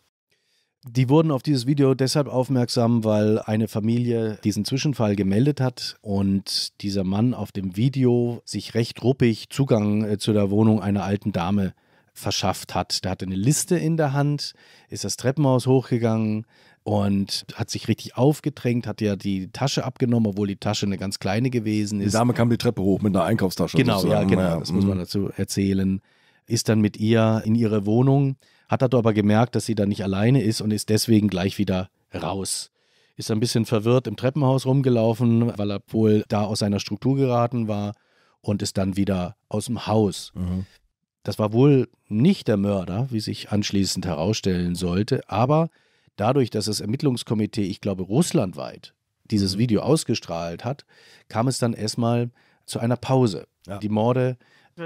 Die wurden auf dieses Video deshalb aufmerksam, weil eine Familie diesen Zwischenfall gemeldet hat und dieser Mann auf dem Video sich recht ruppig Zugang äh, zu der Wohnung einer alten Dame verschafft hat. Der hatte eine Liste in der Hand, ist das Treppenhaus hochgegangen und hat sich richtig aufgedrängt, hat ja die Tasche abgenommen, obwohl die Tasche eine ganz kleine gewesen ist. Die Dame kam die Treppe hoch mit einer Einkaufstasche. Genau, sozusagen. ja, genau, das muss man mhm. dazu erzählen. Ist dann mit ihr in ihre Wohnung hat dann aber gemerkt, dass sie da nicht alleine ist und ist deswegen gleich wieder raus. Ist ein bisschen verwirrt im Treppenhaus rumgelaufen, weil er wohl da aus seiner Struktur geraten war und ist dann wieder aus dem Haus. Mhm. Das war wohl nicht der Mörder, wie sich anschließend herausstellen sollte, aber dadurch, dass das Ermittlungskomitee, ich glaube, russlandweit dieses mhm. Video ausgestrahlt hat, kam es dann erstmal zu einer Pause. Ja. Die Morde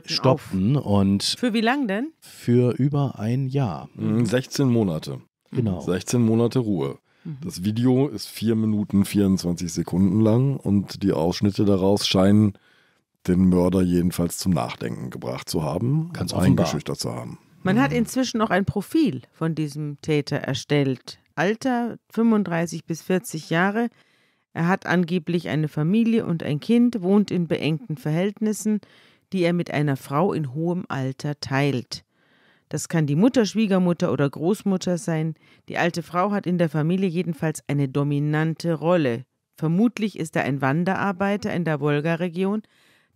stoppen. Und für wie lange denn? Für über ein Jahr. 16 mhm. Monate. Genau. 16 Monate Ruhe. Mhm. Das Video ist 4 Minuten 24 Sekunden lang und die Ausschnitte daraus scheinen den Mörder jedenfalls zum Nachdenken gebracht zu haben, ganz eingeschüchtert zu haben. Man mhm. hat inzwischen auch ein Profil von diesem Täter erstellt. Alter 35 bis 40 Jahre. Er hat angeblich eine Familie und ein Kind, wohnt in beengten Verhältnissen, die er mit einer Frau in hohem Alter teilt. Das kann die Mutter, Schwiegermutter oder Großmutter sein. Die alte Frau hat in der Familie jedenfalls eine dominante Rolle. Vermutlich ist er ein Wanderarbeiter in der Wolga-Region.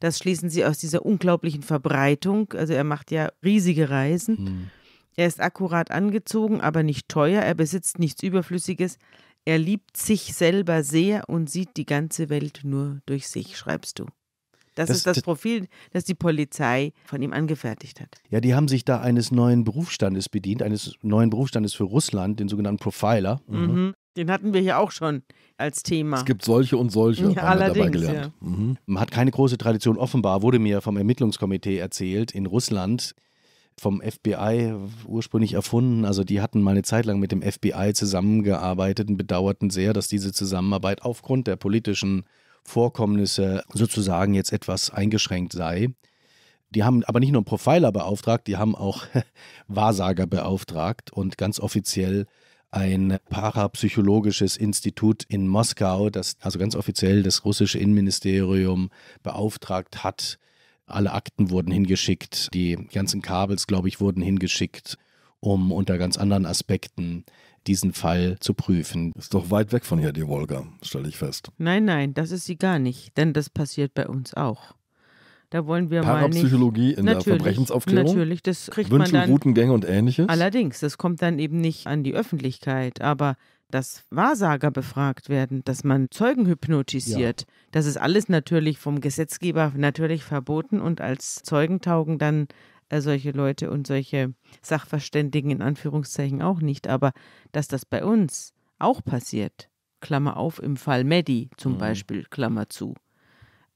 Das schließen sie aus dieser unglaublichen Verbreitung. Also er macht ja riesige Reisen. Mhm. Er ist akkurat angezogen, aber nicht teuer. Er besitzt nichts Überflüssiges. Er liebt sich selber sehr und sieht die ganze Welt nur durch sich, schreibst du. Das, das, ist das, das Profil, das die Polizei von ihm angefertigt hat. Ja, die haben sich da eines neuen Berufsstandes bedient, eines neuen Berufsstandes für Russland, den sogenannten Profiler. Mhm. Mhm. Den hatten wir hier auch schon als Thema. Es gibt solche und solche, ja, haben wir dabei gelernt. Ja. Mhm. hat keine große Tradition offenbar, wurde mir vom Ermittlungskomitee erzählt in Russland vom FBI ursprünglich erfunden. Also die hatten mal eine Zeit lang mit dem FBI zusammengearbeitet und bedauerten sehr, dass diese Zusammenarbeit aufgrund der politischen Vorkommnisse sozusagen jetzt etwas eingeschränkt sei. Die haben aber nicht nur einen Profiler beauftragt, die haben auch Wahrsager beauftragt und ganz offiziell ein parapsychologisches Institut in Moskau, das also ganz offiziell das russische Innenministerium beauftragt hat. Alle Akten wurden hingeschickt, die ganzen Kabels, glaube ich, wurden hingeschickt, um unter ganz anderen Aspekten diesen Fall zu prüfen. Ist doch weit weg von hier, die Wolga, stelle ich fest. Nein, nein, das ist sie gar nicht, denn das passiert bei uns auch. Da wollen wir Parapsychologie mal nicht, in der Verbrechensaufklärung. Natürlich, das kriegt Wünschen, man dann. Routengänge und ähnliches. Allerdings, das kommt dann eben nicht an die Öffentlichkeit, aber dass Wahrsager befragt werden, dass man Zeugen hypnotisiert, ja. das ist alles natürlich vom Gesetzgeber natürlich verboten und als Zeugen taugen dann äh, solche Leute und solche Sachverständigen in Anführungszeichen auch nicht, aber dass das bei uns auch passiert, Klammer auf, im Fall Medi zum mhm. Beispiel, Klammer zu.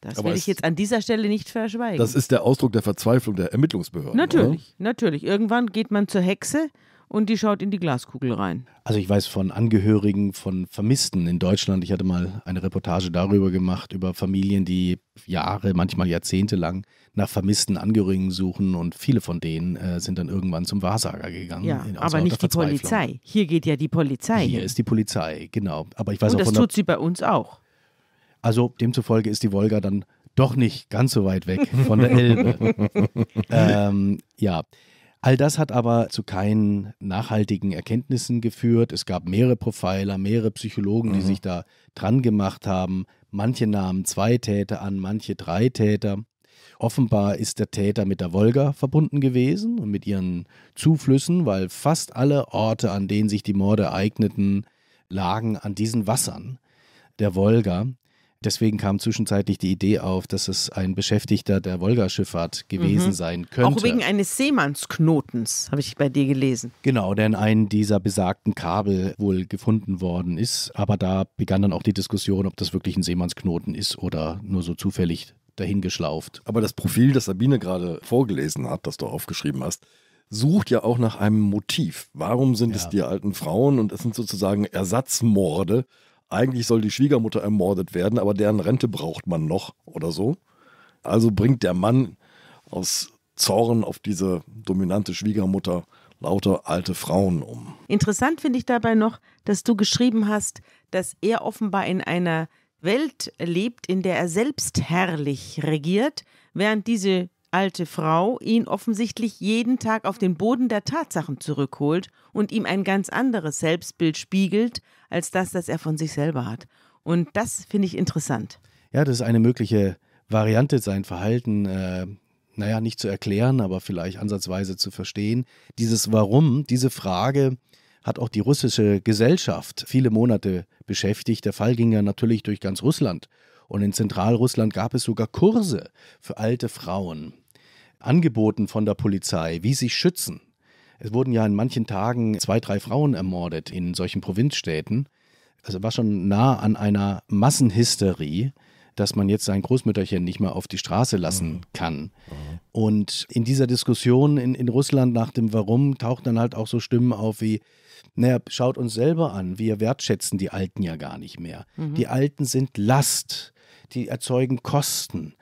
Das aber will ich jetzt an dieser Stelle nicht verschweigen. Das ist der Ausdruck der Verzweiflung der Ermittlungsbehörden. Natürlich, oder? natürlich. Irgendwann geht man zur Hexe und die schaut in die Glaskugel rein. Also ich weiß von Angehörigen von Vermissten in Deutschland, ich hatte mal eine Reportage darüber gemacht, über Familien, die Jahre, manchmal Jahrzehnte lang nach vermissten Angehörigen suchen und viele von denen äh, sind dann irgendwann zum Wahrsager gegangen. Ja, aber nicht die Polizei. Hier geht ja die Polizei. Hier hin. ist die Polizei, genau. Aber ich weiß und auch das tut sie bei uns auch. Also demzufolge ist die Wolga dann doch nicht ganz so weit weg von der Elbe. ähm, ja, All das hat aber zu keinen nachhaltigen Erkenntnissen geführt. Es gab mehrere Profiler, mehrere Psychologen, mhm. die sich da dran gemacht haben. Manche nahmen zwei Täter an, manche drei Täter. Offenbar ist der Täter mit der Wolga verbunden gewesen und mit ihren Zuflüssen, weil fast alle Orte, an denen sich die Morde ereigneten, lagen an diesen Wassern der Wolga. Deswegen kam zwischenzeitlich die Idee auf, dass es ein Beschäftigter der Wolga-Schifffahrt gewesen mhm. sein könnte. Auch wegen eines Seemannsknotens, habe ich bei dir gelesen. Genau, denn ein dieser besagten Kabel wohl gefunden worden ist. Aber da begann dann auch die Diskussion, ob das wirklich ein Seemannsknoten ist oder nur so zufällig dahingeschlauft. Aber das Profil, das Sabine gerade vorgelesen hat, das du aufgeschrieben hast, sucht ja auch nach einem Motiv. Warum sind ja. es die alten Frauen und es sind sozusagen Ersatzmorde eigentlich soll die Schwiegermutter ermordet werden, aber deren Rente braucht man noch oder so. Also bringt der Mann aus Zorn auf diese dominante Schwiegermutter lauter alte Frauen um. Interessant finde ich dabei noch, dass du geschrieben hast, dass er offenbar in einer Welt lebt, in der er selbst herrlich regiert, während diese alte Frau ihn offensichtlich jeden Tag auf den Boden der Tatsachen zurückholt und ihm ein ganz anderes Selbstbild spiegelt, als das, das er von sich selber hat. Und das finde ich interessant. Ja, das ist eine mögliche Variante, sein Verhalten, äh, naja, nicht zu erklären, aber vielleicht ansatzweise zu verstehen. Dieses Warum, diese Frage hat auch die russische Gesellschaft viele Monate beschäftigt. Der Fall ging ja natürlich durch ganz Russland. Und in Zentralrussland gab es sogar Kurse für alte Frauen, angeboten von der Polizei, wie sie schützen. Es wurden ja in manchen Tagen zwei, drei Frauen ermordet in solchen Provinzstädten. Also war schon nah an einer Massenhysterie, dass man jetzt sein Großmütterchen nicht mehr auf die Straße lassen mhm. kann. Mhm. Und in dieser Diskussion in, in Russland nach dem Warum taucht dann halt auch so Stimmen auf wie, naja, schaut uns selber an, wir wertschätzen die Alten ja gar nicht mehr. Mhm. Die Alten sind Last die erzeugen Kosten,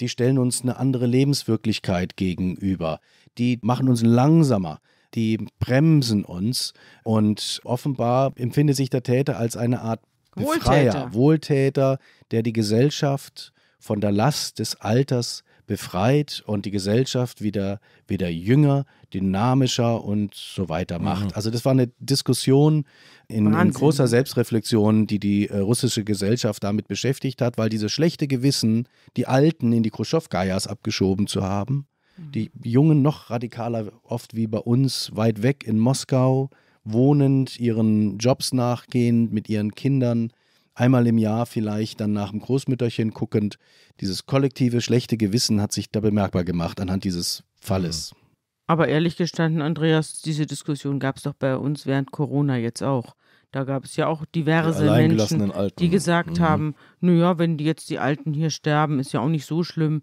die stellen uns eine andere Lebenswirklichkeit gegenüber, die machen uns langsamer, die bremsen uns und offenbar empfindet sich der Täter als eine Art Befreier, Wohltäter, Wohltäter der die Gesellschaft von der Last des Alters befreit und die Gesellschaft wieder, wieder jünger, dynamischer und so weiter mhm. macht. Mhm. Also das war eine Diskussion in, in großer Selbstreflexion, die die äh, russische Gesellschaft damit beschäftigt hat, weil dieses schlechte Gewissen, die Alten in die Khrushchev-Gajas abgeschoben zu haben, mhm. die Jungen noch radikaler, oft wie bei uns, weit weg in Moskau wohnend, ihren Jobs nachgehend, mit ihren Kindern einmal im Jahr vielleicht dann nach dem Großmütterchen guckend. Dieses kollektive schlechte Gewissen hat sich da bemerkbar gemacht anhand dieses Falles. Mhm. Aber ehrlich gestanden, Andreas, diese Diskussion gab es doch bei uns während Corona jetzt auch. Da gab es ja auch diverse Menschen, Alten. die gesagt mhm. haben, naja, wenn die jetzt die Alten hier sterben, ist ja auch nicht so schlimm.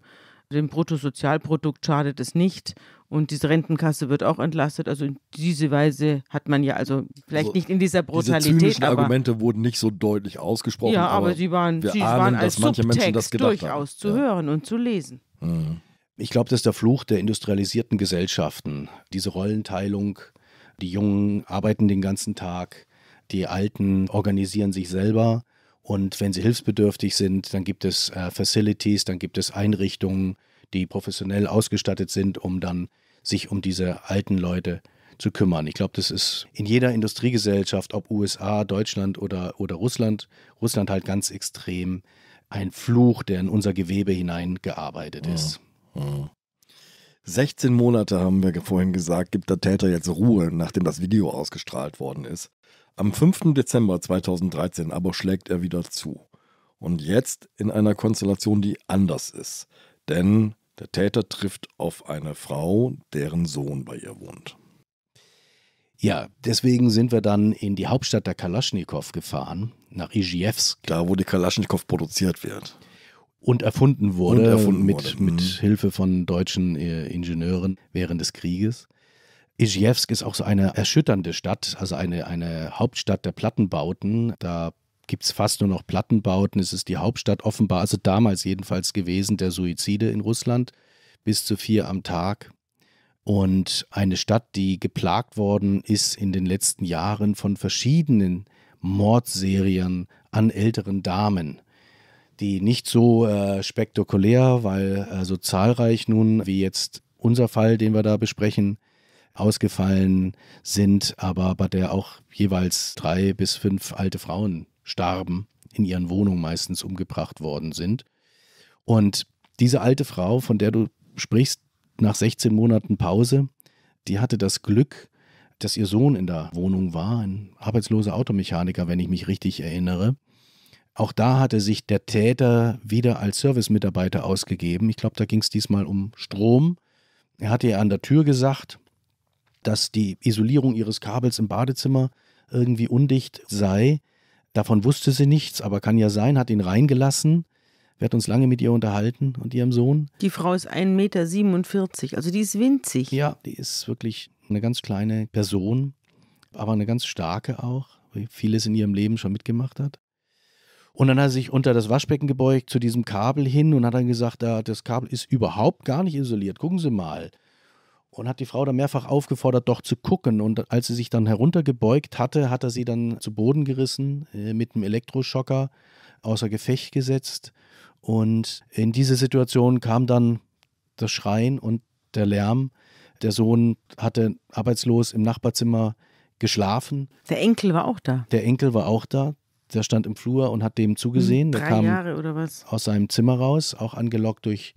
Dem Bruttosozialprodukt schadet es nicht und diese Rentenkasse wird auch entlastet. Also in diese Weise hat man ja, also vielleicht also nicht in dieser Brutalität. Diese zynischen aber, Argumente wurden nicht so deutlich ausgesprochen. Ja, aber, aber sie waren, wir sie ahnen, waren als dass manche Menschen das durchaus zu ja. hören und zu lesen. Mhm. Ich glaube, das ist der Fluch der industrialisierten Gesellschaften. Diese Rollenteilung, die Jungen arbeiten den ganzen Tag, die Alten organisieren sich selber. Und wenn sie hilfsbedürftig sind, dann gibt es äh, Facilities, dann gibt es Einrichtungen, die professionell ausgestattet sind, um dann sich um diese alten Leute zu kümmern. Ich glaube, das ist in jeder Industriegesellschaft, ob USA, Deutschland oder, oder Russland, Russland halt ganz extrem ein Fluch, der in unser Gewebe hineingearbeitet ja, ist. Ja. Hm, 16 hm. Monate haben wir vorhin gesagt, gibt der Täter jetzt Ruhe, nachdem das Video ausgestrahlt worden ist. Am 5. Dezember 2013 aber schlägt er wieder zu. Und jetzt in einer Konstellation, die anders ist. Denn der Täter trifft auf eine Frau, deren Sohn bei ihr wohnt. Ja, deswegen sind wir dann in die Hauptstadt der Kalaschnikow gefahren, nach Igievsk. Da, wo die Kalaschnikow produziert wird. Und erfunden wurde, und erfunden mit, wurde. mit mhm. Hilfe von deutschen äh, Ingenieuren während des Krieges. Izjewsk ist auch so eine erschütternde Stadt, also eine, eine Hauptstadt der Plattenbauten. Da gibt es fast nur noch Plattenbauten. Es ist die Hauptstadt offenbar, also damals jedenfalls gewesen, der Suizide in Russland. Bis zu vier am Tag. Und eine Stadt, die geplagt worden ist in den letzten Jahren von verschiedenen Mordserien an älteren Damen, die nicht so äh, spektakulär, weil äh, so zahlreich nun wie jetzt unser Fall, den wir da besprechen, ausgefallen sind, aber bei der auch jeweils drei bis fünf alte Frauen starben, in ihren Wohnungen meistens umgebracht worden sind. Und diese alte Frau, von der du sprichst, nach 16 Monaten Pause, die hatte das Glück, dass ihr Sohn in der Wohnung war, ein arbeitsloser Automechaniker, wenn ich mich richtig erinnere. Auch da hatte sich der Täter wieder als Servicemitarbeiter ausgegeben. Ich glaube, da ging es diesmal um Strom. Er hatte ihr an der Tür gesagt, dass die Isolierung ihres Kabels im Badezimmer irgendwie undicht sei. Davon wusste sie nichts, aber kann ja sein, hat ihn reingelassen. Wir hatten uns lange mit ihr unterhalten und ihrem Sohn. Die Frau ist 1,47 Meter, also die ist winzig. Ja, die ist wirklich eine ganz kleine Person, aber eine ganz starke auch, wie vieles in ihrem Leben schon mitgemacht hat. Und dann hat er sich unter das Waschbecken gebeugt zu diesem Kabel hin und hat dann gesagt, das Kabel ist überhaupt gar nicht isoliert. Gucken Sie mal und hat die Frau dann mehrfach aufgefordert, doch zu gucken. Und als sie sich dann heruntergebeugt hatte, hat er sie dann zu Boden gerissen, äh, mit einem Elektroschocker außer Gefecht gesetzt. Und in diese Situation kam dann das Schreien und der Lärm. Der Sohn hatte arbeitslos im Nachbarzimmer geschlafen. Der Enkel war auch da. Der Enkel war auch da. Der stand im Flur und hat dem zugesehen. Hm, drei der kam Jahre oder was? Aus seinem Zimmer raus, auch angelockt durch,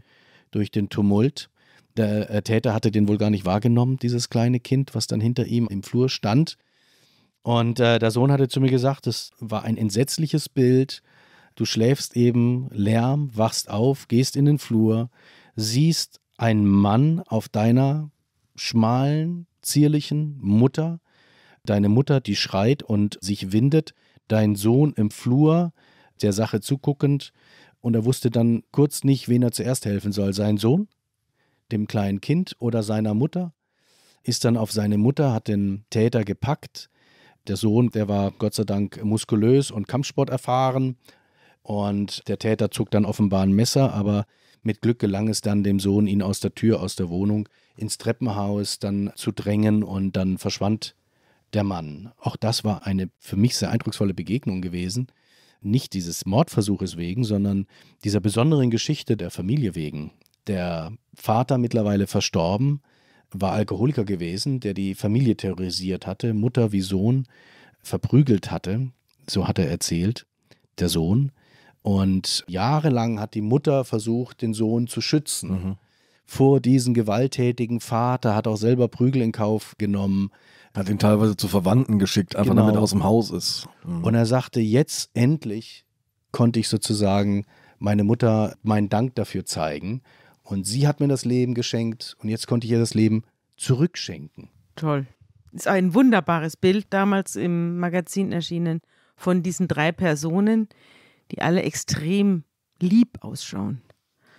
durch den Tumult. Der äh, Täter hatte den wohl gar nicht wahrgenommen, dieses kleine Kind, was dann hinter ihm im Flur stand. Und äh, der Sohn hatte zu mir gesagt, das war ein entsetzliches Bild. Du schläfst eben, Lärm, wachst auf, gehst in den Flur, siehst einen Mann auf deiner schmalen, zierlichen Mutter, deine Mutter, die schreit und sich windet, dein Sohn im Flur, der Sache zuguckend, und er wusste dann kurz nicht, wen er zuerst helfen soll, sein Sohn dem kleinen Kind oder seiner Mutter, ist dann auf seine Mutter, hat den Täter gepackt. Der Sohn, der war Gott sei Dank muskulös und Kampfsport erfahren. Und der Täter zog dann offenbar ein Messer, aber mit Glück gelang es dann dem Sohn, ihn aus der Tür, aus der Wohnung ins Treppenhaus dann zu drängen und dann verschwand der Mann. Auch das war eine für mich sehr eindrucksvolle Begegnung gewesen. Nicht dieses Mordversuches wegen, sondern dieser besonderen Geschichte der Familie wegen. Der Vater mittlerweile verstorben, war Alkoholiker gewesen, der die Familie terrorisiert hatte, Mutter wie Sohn verprügelt hatte, so hat er erzählt, der Sohn. Und jahrelang hat die Mutter versucht, den Sohn zu schützen mhm. vor diesem gewalttätigen Vater, hat auch selber Prügel in Kauf genommen. Hat ihn teilweise zu Verwandten geschickt, einfach genau. damit er aus dem Haus ist. Mhm. Und er sagte, jetzt endlich konnte ich sozusagen meine Mutter meinen Dank dafür zeigen, und sie hat mir das Leben geschenkt und jetzt konnte ich ihr das Leben zurückschenken. Toll. Ist ein wunderbares Bild damals im Magazin erschienen von diesen drei Personen, die alle extrem lieb ausschauen.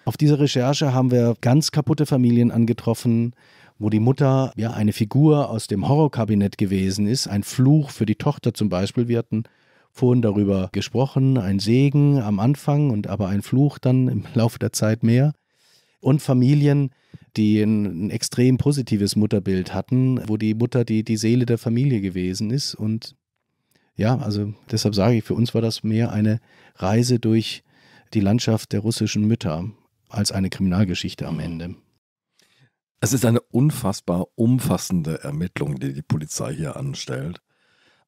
Auf dieser Recherche haben wir ganz kaputte Familien angetroffen, wo die Mutter ja eine Figur aus dem Horrorkabinett gewesen ist, ein Fluch für die Tochter zum Beispiel. Wir hatten vorhin darüber gesprochen, ein Segen am Anfang und aber ein Fluch dann im Laufe der Zeit mehr und Familien, die ein, ein, extrem positives Mutterbild hatten, wo die Mutter die, die Seele der Familie gewesen ist. Und ja, also deshalb sage ich, für uns war das mehr eine Reise durch die Landschaft der russischen Mütter als eine Kriminalgeschichte am Ende. Es ist eine unfassbar umfassende Ermittlung, die die Polizei hier anstellt.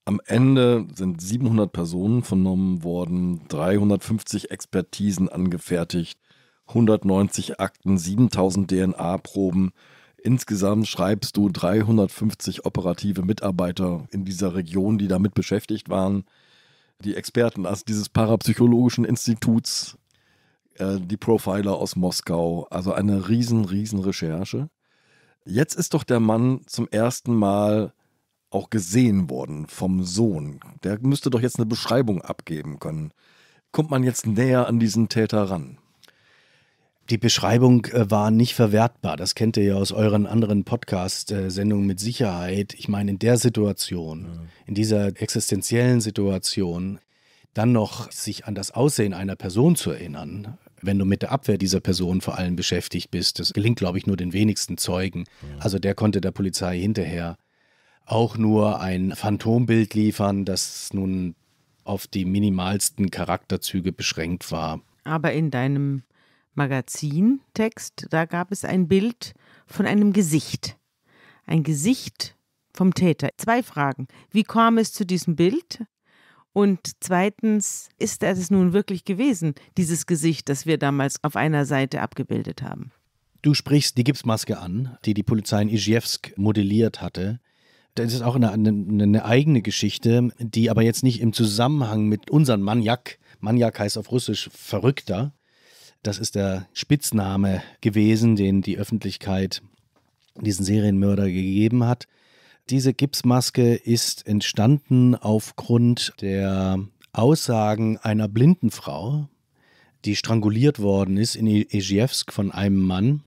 Am Ende sind 700 Personen vernommen worden, 350 Expertisen angefertigt, 190 Akten, 7000 DNA-Proben. Insgesamt schreibst du 350 operative Mitarbeiter in dieser Region, die damit beschäftigt waren. Die Experten also dieses parapsychologischen Instituts, äh, die Profiler aus Moskau. Also eine riesen, riesen Recherche. Jetzt ist doch der Mann zum ersten Mal auch gesehen worden vom Sohn. Der müsste doch jetzt eine Beschreibung abgeben können. Kommt man jetzt näher an diesen Täter ran? die Beschreibung äh, war nicht verwertbar. Das kennt ihr ja aus euren anderen Podcast-Sendungen mit Sicherheit. Ich meine, in der Situation, in dieser existenziellen Situation, dann noch sich an das Aussehen einer Person zu erinnern, wenn du mit der Abwehr dieser Person vor allem beschäftigt bist, das gelingt, glaube ich, nur den wenigsten Zeugen. Also der konnte der Polizei hinterher auch nur ein Phantombild liefern, das nun auf die minimalsten Charakterzüge beschränkt war. Aber in deinem Magazintext, da gab es ein Bild von einem Gesicht. Ein Gesicht vom Täter. Zwei Fragen. Wie kam es zu diesem Bild? Und zweitens, ist es nun wirklich gewesen, dieses Gesicht, das wir damals auf einer Seite abgebildet haben? Du sprichst die Gipsmaske an, die die Polizei in Ijewsk modelliert hatte. Das ist auch eine, eine, eine, eigene Geschichte, die aber jetzt nicht im Zusammenhang mit unserem Maniak, Maniak heißt auf Russisch Verrückter, das ist der Spitzname gewesen, den die Öffentlichkeit diesen Serienmörder gegeben hat. Diese Gipsmaske ist entstanden aufgrund der Aussagen einer blinden Frau, die stranguliert worden ist in Ijewsk von einem Mann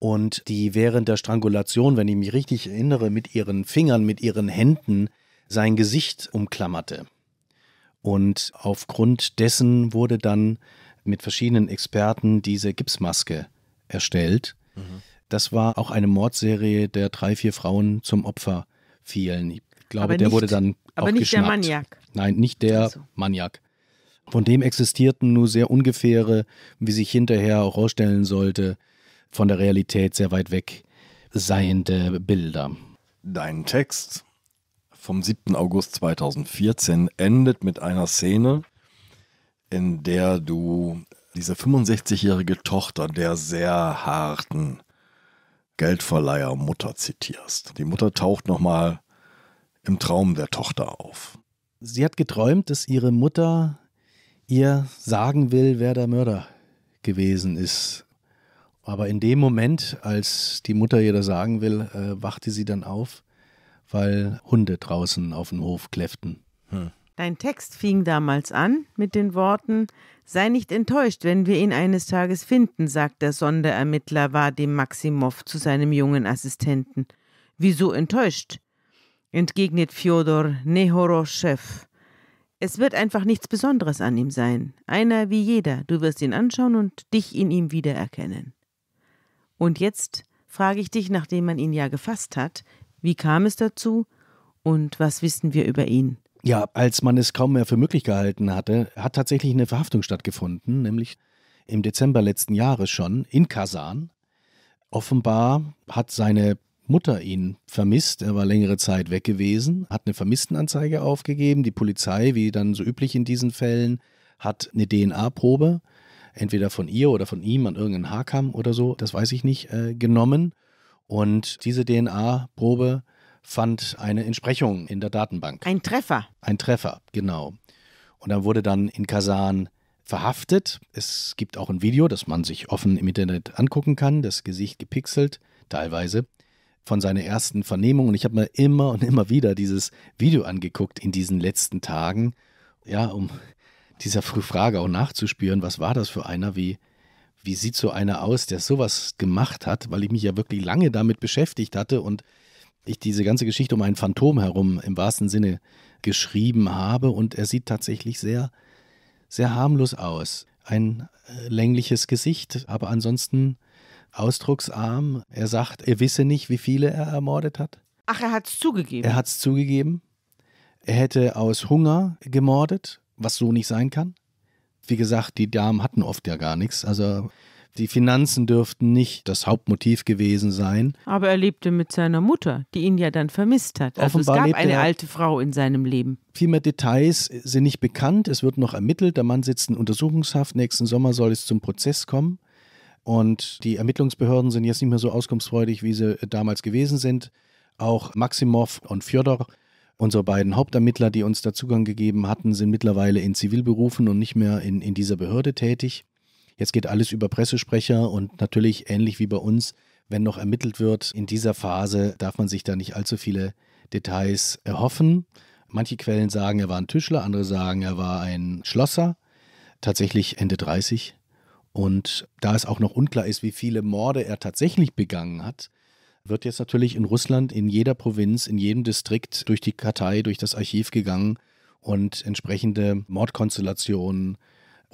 und die während der Strangulation, wenn ich mich richtig erinnere, mit ihren Fingern, mit ihren Händen sein Gesicht umklammerte. Und aufgrund dessen wurde dann mit verschiedenen Experten diese Gipsmaske erstellt. Mhm. Das war auch eine Mordserie, der drei, vier Frauen zum Opfer fielen. Ich glaube, aber der nicht, wurde dann aber nicht geschnappt. der Maniak. Nein, nicht der also. Maniak. Von dem existierten nur sehr ungefähre, wie sich hinterher auch herausstellen sollte, von der Realität sehr weit weg seiende Bilder. Dein Text vom 7. August 2014 endet mit einer Szene, in der du diese 65-jährige Tochter der sehr harten Geldverleiher-Mutter zitierst. Die Mutter taucht nochmal im Traum der Tochter auf. Sie hat geträumt, dass ihre Mutter ihr sagen will, wer der Mörder gewesen ist. Aber in dem Moment, als die Mutter ihr das sagen will, äh, wachte sie dann auf, weil Hunde draußen auf dem Hof kläfften. Hm. Dein Text fing damals an mit den Worten Sei nicht enttäuscht, wenn wir ihn eines Tages finden, sagt der Sonderermittler Vadim Maximov zu seinem jungen Assistenten. Wieso enttäuscht? entgegnet Fjodor Nehoroschew. Es wird einfach nichts Besonderes an ihm sein. Einer wie jeder. Du wirst ihn anschauen und dich in ihm wiedererkennen. Und jetzt frage ich dich, nachdem man ihn ja gefasst hat, wie kam es dazu und was wissen wir über ihn? Ja, als man es kaum mehr für möglich gehalten hatte, hat tatsächlich eine Verhaftung stattgefunden, nämlich im Dezember letzten Jahres schon in Kasan. Offenbar hat seine Mutter ihn vermisst, er war längere Zeit weg gewesen, hat eine Vermisstenanzeige aufgegeben. Die Polizei, wie dann so üblich in diesen Fällen, hat eine DNA-Probe, entweder von ihr oder von ihm an irgendeinen Haarkamm oder so, das weiß ich nicht, äh, genommen. Und diese DNA-Probe fand eine Entsprechung in der Datenbank. Ein Treffer. Ein Treffer, genau. Und dann wurde dann in Kasan verhaftet. Es gibt auch ein Video, das man sich offen im Internet angucken kann, das Gesicht gepixelt, teilweise, von seiner ersten Vernehmung. Und ich habe mir immer und immer wieder dieses Video angeguckt in diesen letzten Tagen, ja, um dieser Frage auch nachzuspüren, was war das für einer, wie, wie sieht so einer aus, der sowas gemacht hat, weil ich mich ja wirklich lange damit beschäftigt hatte und ich diese ganze Geschichte um ein Phantom herum im wahrsten Sinne geschrieben habe und er sieht tatsächlich sehr, sehr harmlos aus. Ein äh, längliches Gesicht, aber ansonsten ausdrucksarm. Er sagt, er wisse nicht, wie viele er ermordet hat. Ach, er hat es zugegeben. Er hat es zugegeben. Er hätte aus Hunger gemordet, was so nicht sein kann. Wie gesagt, die Damen hatten oft ja gar nichts. Also die Finanzen dürften nicht das Hauptmotiv gewesen sein. Aber er lebte mit seiner Mutter, die ihn ja dann vermisst hat. Also Offenbar es gab eine alte Frau in seinem Leben. Viel mehr Details sind nicht bekannt. Es wird noch ermittelt. Der Mann sitzt in Untersuchungshaft. Nächsten Sommer soll es zum Prozess kommen. Und die Ermittlungsbehörden sind jetzt nicht mehr so auskunftsfreudig, wie sie damals gewesen sind. Auch Maximov und Fjodor, unsere beiden Hauptermittler, die uns da Zugang gegeben hatten, sind mittlerweile in Zivilberufen und nicht mehr in, in dieser Behörde tätig. Jetzt geht alles über Pressesprecher und natürlich ähnlich wie bei uns, wenn noch ermittelt wird, in dieser Phase darf man sich da nicht allzu viele Details erhoffen. Manche Quellen sagen, er war ein Tischler, andere sagen, er war ein Schlosser, tatsächlich Ende 30. Und da es auch noch unklar ist, wie viele Morde er tatsächlich begangen hat, wird jetzt natürlich in Russland in jeder Provinz, in jedem Distrikt durch die Kartei, durch das Archiv gegangen und entsprechende Mordkonstellationen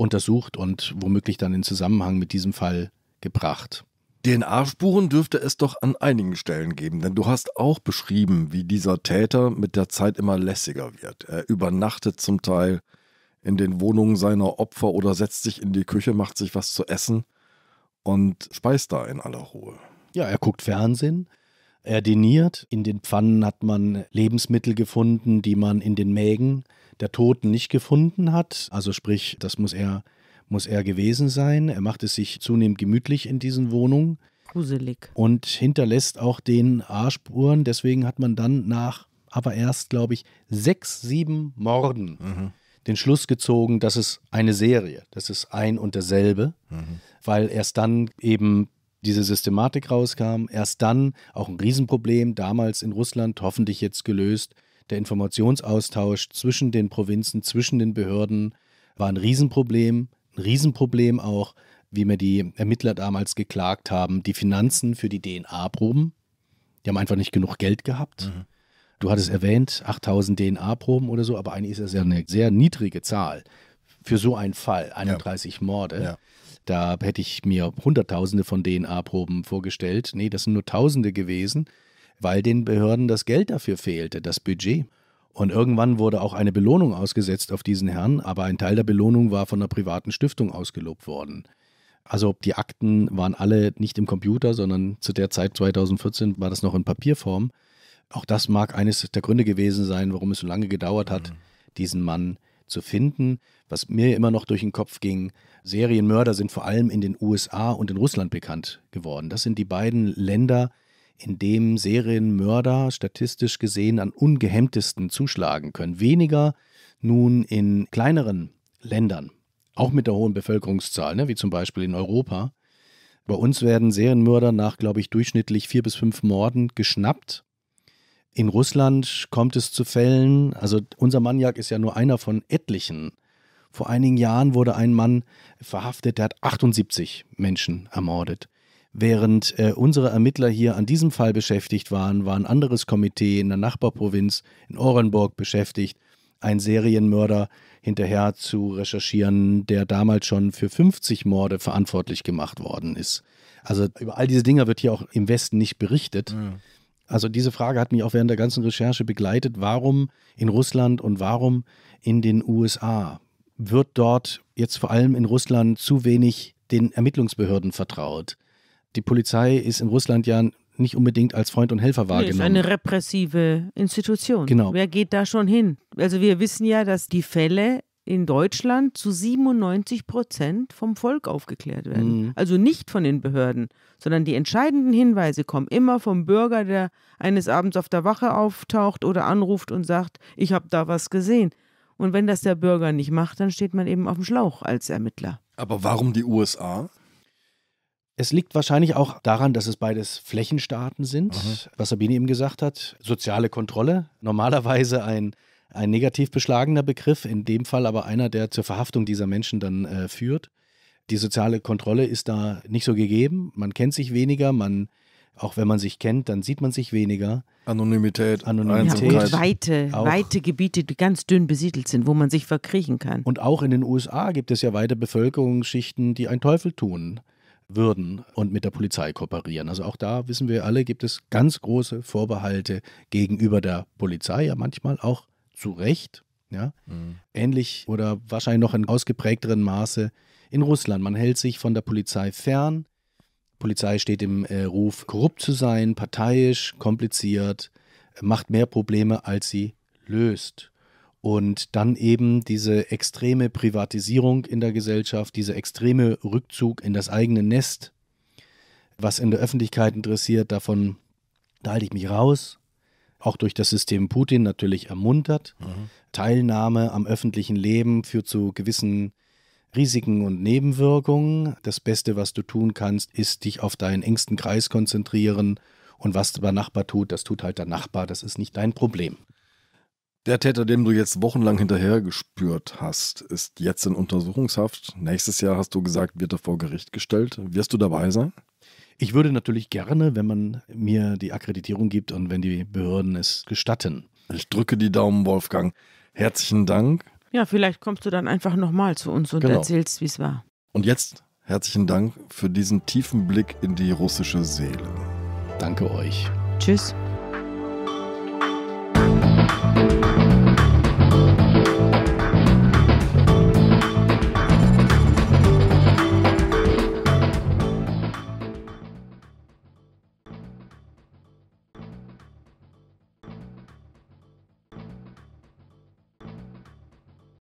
untersucht und womöglich dann in Zusammenhang mit diesem Fall gebracht. DNA-Spuren dürfte es doch an einigen Stellen geben, denn du hast auch beschrieben, wie dieser Täter mit der Zeit immer lässiger wird. Er übernachtet zum Teil in den Wohnungen seiner Opfer oder setzt sich in die Küche, macht sich was zu essen und speist da in aller Ruhe. Ja, er guckt Fernsehen, erdiniert. In den Pfannen hat man Lebensmittel gefunden, die man in den Mägen der Toten nicht gefunden hat. Also sprich, das muss er, muss er gewesen sein. Er macht es sich zunehmend gemütlich in diesen Wohnungen. Gruselig. Und hinterlässt auch den Arschspuren. Deswegen hat man dann nach, aber erst, glaube ich, sechs, sieben Morden mhm. den Schluss gezogen, dass es eine Serie, das ist ein und derselbe, mhm. weil erst dann eben diese Systematik rauskam. Erst dann, auch ein Riesenproblem, damals in Russland, hoffentlich jetzt gelöst, der Informationsaustausch zwischen den Provinzen, zwischen den Behörden war ein Riesenproblem. Ein Riesenproblem auch, wie mir die Ermittler damals geklagt haben, die Finanzen für die DNA-Proben. Die haben einfach nicht genug Geld gehabt. Mhm. Du hattest erwähnt, 8000 DNA-Proben oder so, aber eigentlich ist das ja eine sehr niedrige Zahl für so einen Fall, 31 ja. Morde. Ja. Da hätte ich mir Hunderttausende von DNA-Proben vorgestellt. Nee, das sind nur Tausende gewesen, weil den Behörden das Geld dafür fehlte, das Budget. Und irgendwann wurde auch eine Belohnung ausgesetzt auf diesen Herrn, aber ein Teil der Belohnung war von einer privaten Stiftung ausgelobt worden. Also die Akten waren alle nicht im Computer, sondern zu der Zeit 2014 war das noch in Papierform. Auch das mag eines der Gründe gewesen sein, warum es so lange gedauert hat, mhm. diesen Mann zu finden. Was mir immer noch durch den Kopf ging, Serienmörder sind vor allem in den USA und in Russland bekannt geworden. Das sind die beiden Länder, in denen Serienmörder statistisch gesehen am ungehemmtesten zuschlagen können. Weniger nun in kleineren Ländern, auch mit der hohen Bevölkerungszahl, ne, wie zum Beispiel in Europa. Bei uns werden Serienmörder nach, glaube ich, durchschnittlich vier bis fünf Morden geschnappt. In Russland kommt es zu Fällen, also unser Maniak ist ja nur einer von etlichen vor einigen Jahren wurde ein Mann verhaftet, der hat 78 Menschen ermordet. Während äh, unsere Ermittler hier an diesem Fall beschäftigt waren, war ein anderes Komitee in der Nachbarprovinz in Orenburg beschäftigt, einen Serienmörder hinterher zu recherchieren, der damals schon für 50 Morde verantwortlich gemacht worden ist. Also über all diese Dinge wird hier auch im Westen nicht berichtet. Ja. Also diese Frage hat mich auch während der ganzen Recherche begleitet. Warum in Russland und warum in den USA? wird dort jetzt vor allem in Russland zu wenig den Ermittlungsbehörden vertraut. Die Polizei ist in Russland ja nicht unbedingt als Freund und Helfer wahrgenommen. Das ist eine repressive Institution. Genau. Wer geht da schon hin? Also wir wissen ja, dass die Fälle in Deutschland zu 97 Prozent vom Volk aufgeklärt werden. Mhm. Also nicht von den Behörden, sondern die entscheidenden Hinweise kommen immer vom Bürger, der eines Abends auf der Wache auftaucht oder anruft und sagt, ich habe da was gesehen. Und wenn das der Bürger nicht macht, dann steht man eben auf dem Schlauch als Ermittler. Aber warum die USA? Es liegt wahrscheinlich auch daran, dass es beides Flächenstaaten sind, Aha. Mhm. was Sabine eben gesagt hat. Soziale Kontrolle, normalerweise ein, ein negativ beschlagener Begriff, in dem Fall aber einer, der zur Verhaftung dieser Menschen dann äh, führt. Die soziale Kontrolle ist da nicht so gegeben, man kennt sich weniger, man auch wenn man sich kennt, dann sieht man sich weniger. Anonymität, Anonymität. Ja, weite, weite Gebiete, die ganz dünn besiedelt sind, wo man sich verkriechen kann. Und auch in den USA gibt es ja weite Bevölkerungsschichten, die einen Teufel tun würden und mit der Polizei kooperieren. Also auch da wissen wir alle, gibt es ganz große Vorbehalte gegenüber der Polizei, ja manchmal auch zu Recht. Ja? Mhm. Ähnlich oder wahrscheinlich noch in ausgeprägteren Maße in Russland. Man hält sich von der Polizei fern, Polizei steht im äh, Ruf, korrupt zu sein, parteiisch, kompliziert, macht mehr Probleme, als sie löst. Und dann eben diese extreme Privatisierung in der Gesellschaft, dieser extreme Rückzug in das eigene Nest, was in der Öffentlichkeit interessiert, davon da halte ich mich raus. Auch durch das System Putin natürlich ermuntert. Mhm. Teilnahme am öffentlichen Leben führt zu gewissen Risiken und Nebenwirkungen. Das Beste, was du tun kannst, ist dich auf deinen engsten Kreis konzentrieren. Und was der Nachbar tut, das tut halt der Nachbar, das ist nicht dein Problem. Der Täter, dem du jetzt wochenlang hinterhergespürt hast, ist jetzt in Untersuchungshaft. Nächstes Jahr hast du gesagt, wird er vor Gericht gestellt. Wirst du dabei sein? Ich würde natürlich gerne, wenn man mir die Akkreditierung gibt und wenn die Behörden es gestatten. Ich drücke die Daumen, Wolfgang. Herzlichen Dank ja, vielleicht kommst du dann einfach nochmal zu uns und genau. erzählst, wie es war. Und jetzt herzlichen Dank für diesen tiefen Blick in die russische Seele. Danke euch. Tschüss.